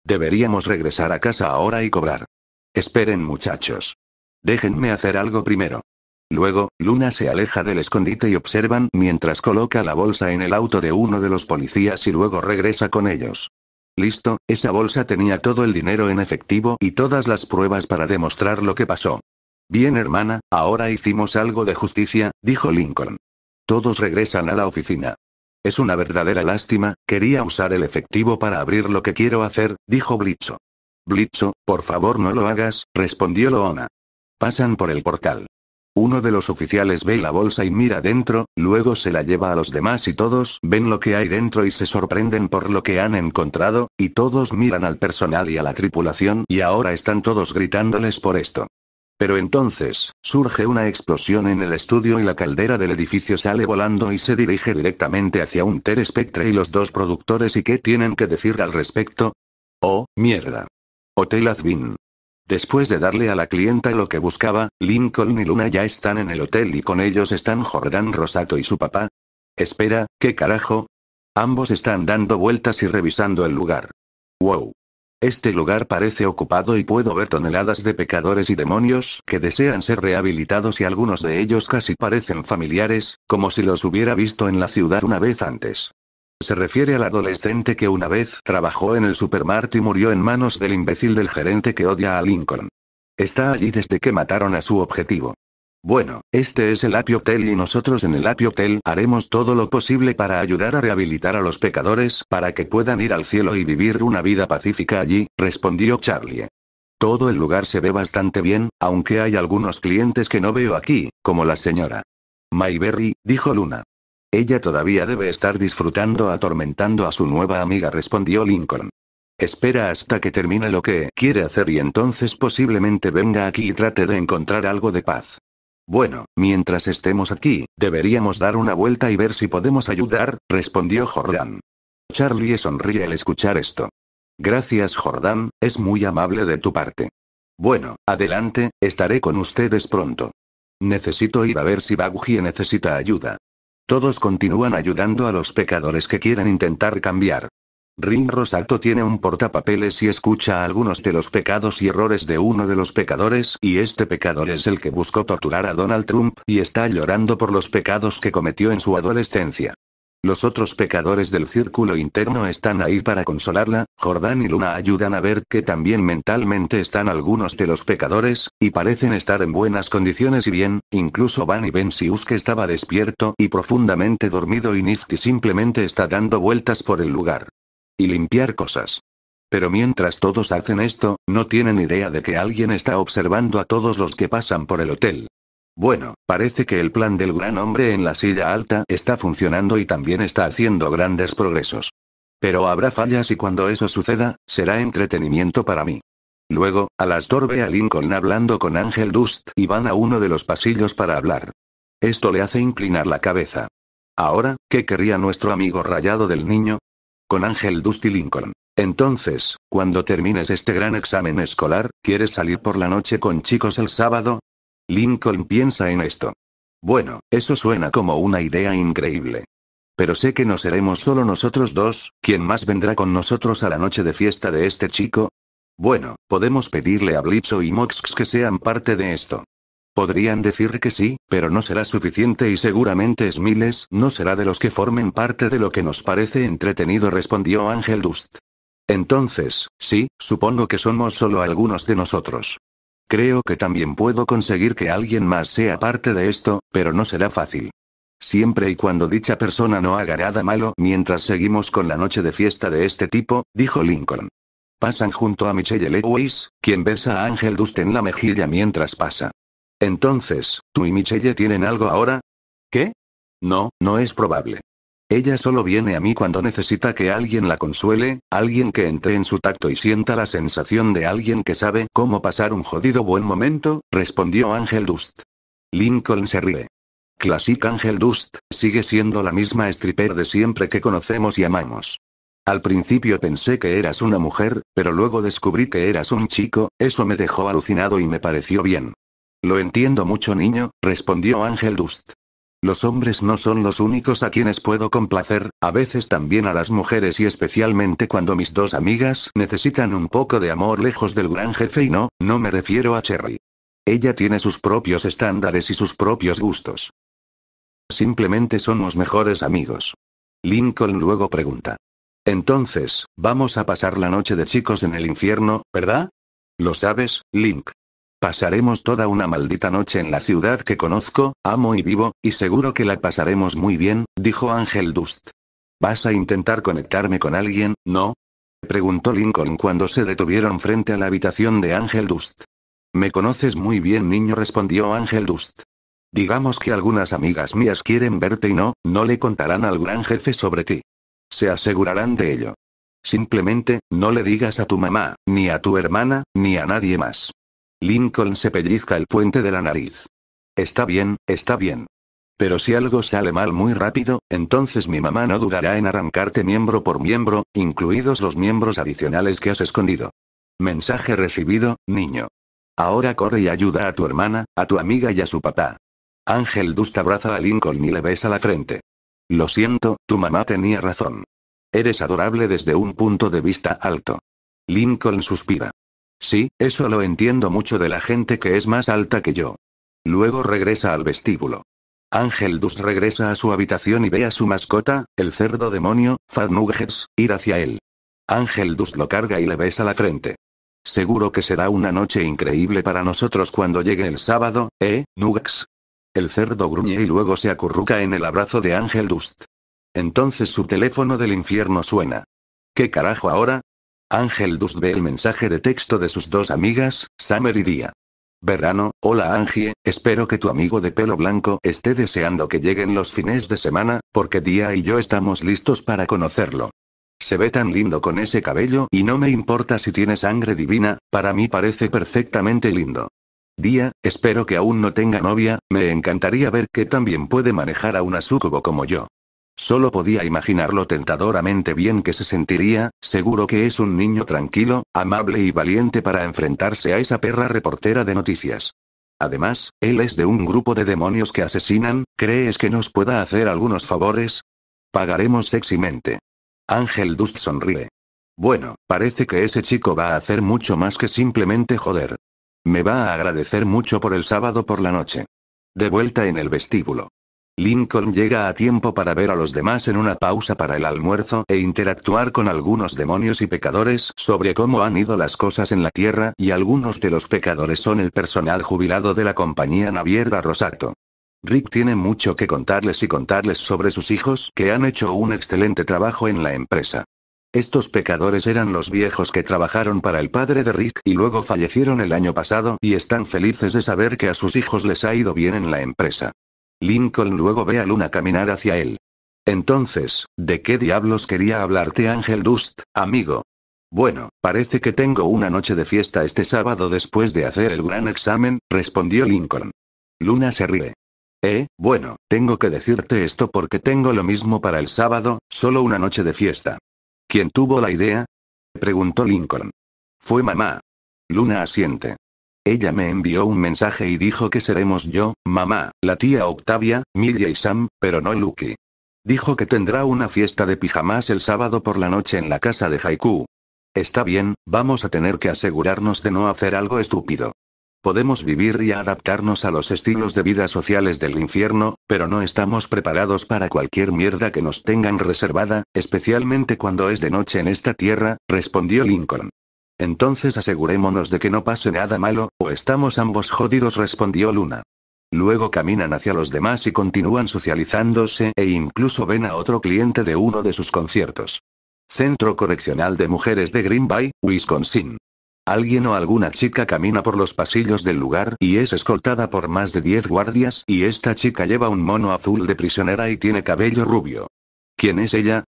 Deberíamos regresar a casa ahora y cobrar. Esperen muchachos. Déjenme hacer algo primero. Luego, Luna se aleja del escondite y observan mientras coloca la bolsa en el auto de uno de los policías y luego regresa con ellos. Listo, esa bolsa tenía todo el dinero en efectivo y todas las pruebas para demostrar lo que pasó. Bien hermana, ahora hicimos algo de justicia, dijo Lincoln. Todos regresan a la oficina. Es una verdadera lástima, quería usar el efectivo para abrir lo que quiero hacer, dijo Blicho. Blicho, por favor no lo hagas, respondió Loona. Pasan por el portal. Uno de los oficiales ve la bolsa y mira dentro, luego se la lleva a los demás y todos ven lo que hay dentro y se sorprenden por lo que han encontrado, y todos miran al personal y a la tripulación y ahora están todos gritándoles por esto. Pero entonces, surge una explosión en el estudio y la caldera del edificio sale volando y se dirige directamente hacia un Ter y los dos productores y qué tienen que decir al respecto? Oh, mierda. Hotel Azbin. Después de darle a la clienta lo que buscaba, Lincoln y Luna ya están en el hotel y con ellos están Jordan Rosato y su papá. Espera, ¿qué carajo? Ambos están dando vueltas y revisando el lugar. Wow. Este lugar parece ocupado y puedo ver toneladas de pecadores y demonios que desean ser rehabilitados y algunos de ellos casi parecen familiares, como si los hubiera visto en la ciudad una vez antes. Se refiere al adolescente que una vez trabajó en el Supermarket y murió en manos del imbécil del gerente que odia a Lincoln. Está allí desde que mataron a su objetivo. Bueno, este es el Apio Hotel y nosotros en el Apio Hotel haremos todo lo posible para ayudar a rehabilitar a los pecadores para que puedan ir al cielo y vivir una vida pacífica allí, respondió Charlie. Todo el lugar se ve bastante bien, aunque hay algunos clientes que no veo aquí, como la señora. Mayberry, dijo Luna. Ella todavía debe estar disfrutando atormentando a su nueva amiga, respondió Lincoln. Espera hasta que termine lo que quiere hacer y entonces posiblemente venga aquí y trate de encontrar algo de paz. Bueno, mientras estemos aquí, deberíamos dar una vuelta y ver si podemos ayudar, respondió Jordan. Charlie sonríe al escuchar esto. Gracias Jordan, es muy amable de tu parte. Bueno, adelante, estaré con ustedes pronto. Necesito ir a ver si Baguji necesita ayuda. Todos continúan ayudando a los pecadores que quieren intentar cambiar. Ring Rosato tiene un portapapeles y escucha algunos de los pecados y errores de uno de los pecadores, y este pecador es el que buscó torturar a Donald Trump, y está llorando por los pecados que cometió en su adolescencia. Los otros pecadores del círculo interno están ahí para consolarla, Jordan y Luna ayudan a ver que también mentalmente están algunos de los pecadores, y parecen estar en buenas condiciones y bien, incluso Van y Sius que estaba despierto y profundamente dormido y Nifty simplemente está dando vueltas por el lugar. Y limpiar cosas. Pero mientras todos hacen esto, no tienen idea de que alguien está observando a todos los que pasan por el hotel. Bueno, parece que el plan del gran hombre en la silla alta está funcionando y también está haciendo grandes progresos. Pero habrá fallas y cuando eso suceda, será entretenimiento para mí. Luego, a las a Lincoln hablando con Ángel Dust y van a uno de los pasillos para hablar. Esto le hace inclinar la cabeza. Ahora, ¿qué querría nuestro amigo rayado del niño? con Ángel Dusty Lincoln. Entonces, cuando termines este gran examen escolar, ¿quieres salir por la noche con chicos el sábado? Lincoln piensa en esto. Bueno, eso suena como una idea increíble. Pero sé que no seremos solo nosotros dos, ¿quién más vendrá con nosotros a la noche de fiesta de este chico? Bueno, podemos pedirle a Blitzo y Mox que sean parte de esto. Podrían decir que sí, pero no será suficiente y seguramente es miles. no será de los que formen parte de lo que nos parece entretenido, respondió Ángel Dust. Entonces, sí, supongo que somos solo algunos de nosotros. Creo que también puedo conseguir que alguien más sea parte de esto, pero no será fácil. Siempre y cuando dicha persona no haga nada malo mientras seguimos con la noche de fiesta de este tipo, dijo Lincoln. Pasan junto a Michelle Lewis, quien besa a Ángel Dust en la mejilla mientras pasa. Entonces, ¿tú y Michelle tienen algo ahora? ¿Qué? No, no es probable. Ella solo viene a mí cuando necesita que alguien la consuele, alguien que entre en su tacto y sienta la sensación de alguien que sabe cómo pasar un jodido buen momento, respondió Ángel Dust. Lincoln se ríe. Classic Ángel Dust, sigue siendo la misma stripper de siempre que conocemos y amamos. Al principio pensé que eras una mujer, pero luego descubrí que eras un chico, eso me dejó alucinado y me pareció bien. Lo entiendo mucho, niño, respondió Ángel Dust. Los hombres no son los únicos a quienes puedo complacer, a veces también a las mujeres y especialmente cuando mis dos amigas necesitan un poco de amor lejos del gran jefe y no, no me refiero a Cherry. Ella tiene sus propios estándares y sus propios gustos. Simplemente somos mejores amigos. Lincoln luego pregunta. Entonces, vamos a pasar la noche de chicos en el infierno, ¿verdad? Lo sabes, Link. Pasaremos toda una maldita noche en la ciudad que conozco, amo y vivo, y seguro que la pasaremos muy bien, dijo Ángel Dust. ¿Vas a intentar conectarme con alguien, no? Preguntó Lincoln cuando se detuvieron frente a la habitación de Ángel Dust. Me conoces muy bien, niño, respondió Ángel Dust. Digamos que algunas amigas mías quieren verte y no, no le contarán al gran jefe sobre ti. Se asegurarán de ello. Simplemente, no le digas a tu mamá, ni a tu hermana, ni a nadie más. Lincoln se pellizca el puente de la nariz. Está bien, está bien. Pero si algo sale mal muy rápido, entonces mi mamá no dudará en arrancarte miembro por miembro, incluidos los miembros adicionales que has escondido. Mensaje recibido, niño. Ahora corre y ayuda a tu hermana, a tu amiga y a su papá. Ángel Dust abraza a Lincoln y le besa la frente. Lo siento, tu mamá tenía razón. Eres adorable desde un punto de vista alto. Lincoln suspira. Sí, eso lo entiendo mucho de la gente que es más alta que yo. Luego regresa al vestíbulo. Ángel Dust regresa a su habitación y ve a su mascota, el cerdo demonio, Fadnuggets, ir hacia él. Ángel Dust lo carga y le besa la frente. Seguro que será una noche increíble para nosotros cuando llegue el sábado, ¿eh, Nugax? El cerdo gruñe y luego se acurruca en el abrazo de Ángel Dust. Entonces su teléfono del infierno suena. ¿Qué carajo ahora? Ángel Dus ve el mensaje de texto de sus dos amigas, Summer y Día. Verano, hola Angie, espero que tu amigo de pelo blanco esté deseando que lleguen los fines de semana, porque Día y yo estamos listos para conocerlo. Se ve tan lindo con ese cabello y no me importa si tiene sangre divina, para mí parece perfectamente lindo. Día, espero que aún no tenga novia, me encantaría ver que también puede manejar a una sucubo como yo. Solo podía imaginar lo tentadoramente bien que se sentiría, seguro que es un niño tranquilo, amable y valiente para enfrentarse a esa perra reportera de noticias. Además, él es de un grupo de demonios que asesinan, ¿crees que nos pueda hacer algunos favores? Pagaremos sexymente. Ángel Dust sonríe. Bueno, parece que ese chico va a hacer mucho más que simplemente joder. Me va a agradecer mucho por el sábado por la noche. De vuelta en el vestíbulo. Lincoln llega a tiempo para ver a los demás en una pausa para el almuerzo e interactuar con algunos demonios y pecadores sobre cómo han ido las cosas en la Tierra, y algunos de los pecadores son el personal jubilado de la compañía naviera Rosato. Rick tiene mucho que contarles y contarles sobre sus hijos que han hecho un excelente trabajo en la empresa. Estos pecadores eran los viejos que trabajaron para el padre de Rick y luego fallecieron el año pasado y están felices de saber que a sus hijos les ha ido bien en la empresa. Lincoln luego ve a Luna caminar hacia él. Entonces, ¿de qué diablos quería hablarte Ángel Dust, amigo? Bueno, parece que tengo una noche de fiesta este sábado después de hacer el gran examen, respondió Lincoln. Luna se ríe. Eh, bueno, tengo que decirte esto porque tengo lo mismo para el sábado, solo una noche de fiesta. ¿Quién tuvo la idea? preguntó Lincoln. Fue mamá. Luna asiente. Ella me envió un mensaje y dijo que seremos yo, mamá, la tía Octavia, Milla y Sam, pero no Lucky. Dijo que tendrá una fiesta de pijamas el sábado por la noche en la casa de Haiku. Está bien, vamos a tener que asegurarnos de no hacer algo estúpido. Podemos vivir y adaptarnos a los estilos de vida sociales del infierno, pero no estamos preparados para cualquier mierda que nos tengan reservada, especialmente cuando es de noche en esta tierra, respondió Lincoln. Entonces asegurémonos de que no pase nada malo, o estamos ambos jodidos, respondió Luna. Luego caminan hacia los demás y continúan socializándose e incluso ven a otro cliente de uno de sus conciertos. Centro Correccional de Mujeres de Green Bay, Wisconsin. Alguien o alguna chica camina por los pasillos del lugar y es escoltada por más de 10 guardias y esta chica lleva un mono azul de prisionera y tiene cabello rubio. ¿Quién es ella?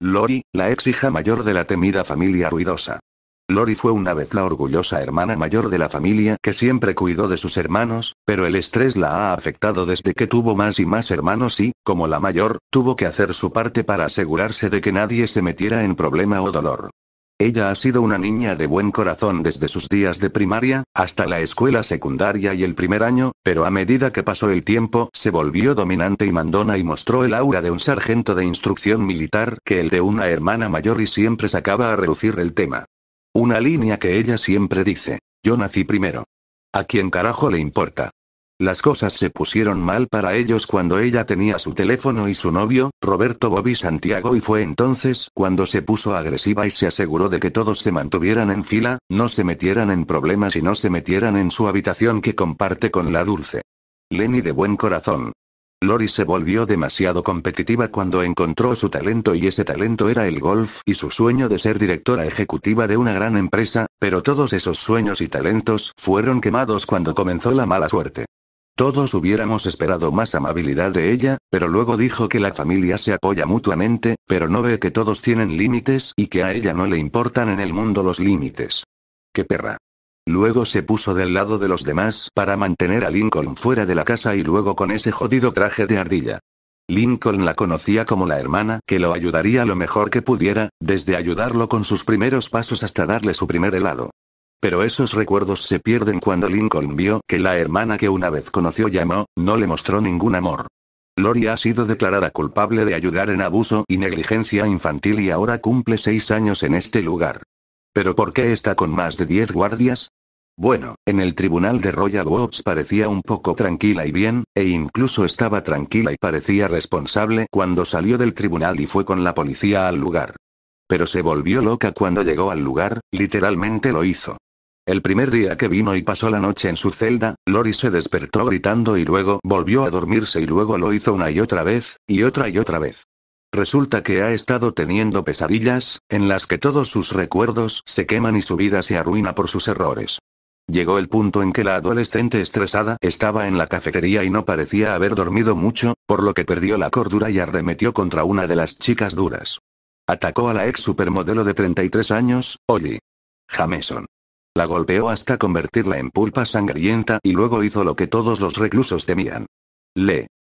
Lori, la ex hija mayor de la temida familia ruidosa. Lori fue una vez la orgullosa hermana mayor de la familia que siempre cuidó de sus hermanos, pero el estrés la ha afectado desde que tuvo más y más hermanos y, como la mayor, tuvo que hacer su parte para asegurarse de que nadie se metiera en problema o dolor. Ella ha sido una niña de buen corazón desde sus días de primaria, hasta la escuela secundaria y el primer año, pero a medida que pasó el tiempo se volvió dominante y mandona y mostró el aura de un sargento de instrucción militar que el de una hermana mayor y siempre sacaba a reducir el tema. Una línea que ella siempre dice. Yo nací primero. ¿A quién carajo le importa? Las cosas se pusieron mal para ellos cuando ella tenía su teléfono y su novio, Roberto Bobby Santiago, y fue entonces cuando se puso agresiva y se aseguró de que todos se mantuvieran en fila, no se metieran en problemas y no se metieran en su habitación que comparte con la dulce. Lenny de buen corazón. Lori se volvió demasiado competitiva cuando encontró su talento y ese talento era el golf y su sueño de ser directora ejecutiva de una gran empresa, pero todos esos sueños y talentos fueron quemados cuando comenzó la mala suerte. Todos hubiéramos esperado más amabilidad de ella, pero luego dijo que la familia se apoya mutuamente, pero no ve que todos tienen límites y que a ella no le importan en el mundo los límites. ¡Qué perra! Luego se puso del lado de los demás para mantener a Lincoln fuera de la casa y luego con ese jodido traje de ardilla. Lincoln la conocía como la hermana que lo ayudaría lo mejor que pudiera, desde ayudarlo con sus primeros pasos hasta darle su primer helado. Pero esos recuerdos se pierden cuando Lincoln vio que la hermana que una vez conoció llamó, no le mostró ningún amor. Lori ha sido declarada culpable de ayudar en abuso y negligencia infantil y ahora cumple seis años en este lugar. ¿Pero por qué está con más de diez guardias? Bueno, en el tribunal de Royal Woods parecía un poco tranquila y bien, e incluso estaba tranquila y parecía responsable cuando salió del tribunal y fue con la policía al lugar. Pero se volvió loca cuando llegó al lugar, literalmente lo hizo. El primer día que vino y pasó la noche en su celda, Lori se despertó gritando y luego volvió a dormirse y luego lo hizo una y otra vez, y otra y otra vez. Resulta que ha estado teniendo pesadillas, en las que todos sus recuerdos se queman y su vida se arruina por sus errores. Llegó el punto en que la adolescente estresada estaba en la cafetería y no parecía haber dormido mucho, por lo que perdió la cordura y arremetió contra una de las chicas duras. Atacó a la ex supermodelo de 33 años, Ollie Jameson. La golpeó hasta convertirla en pulpa sangrienta y luego hizo lo que todos los reclusos temían. Le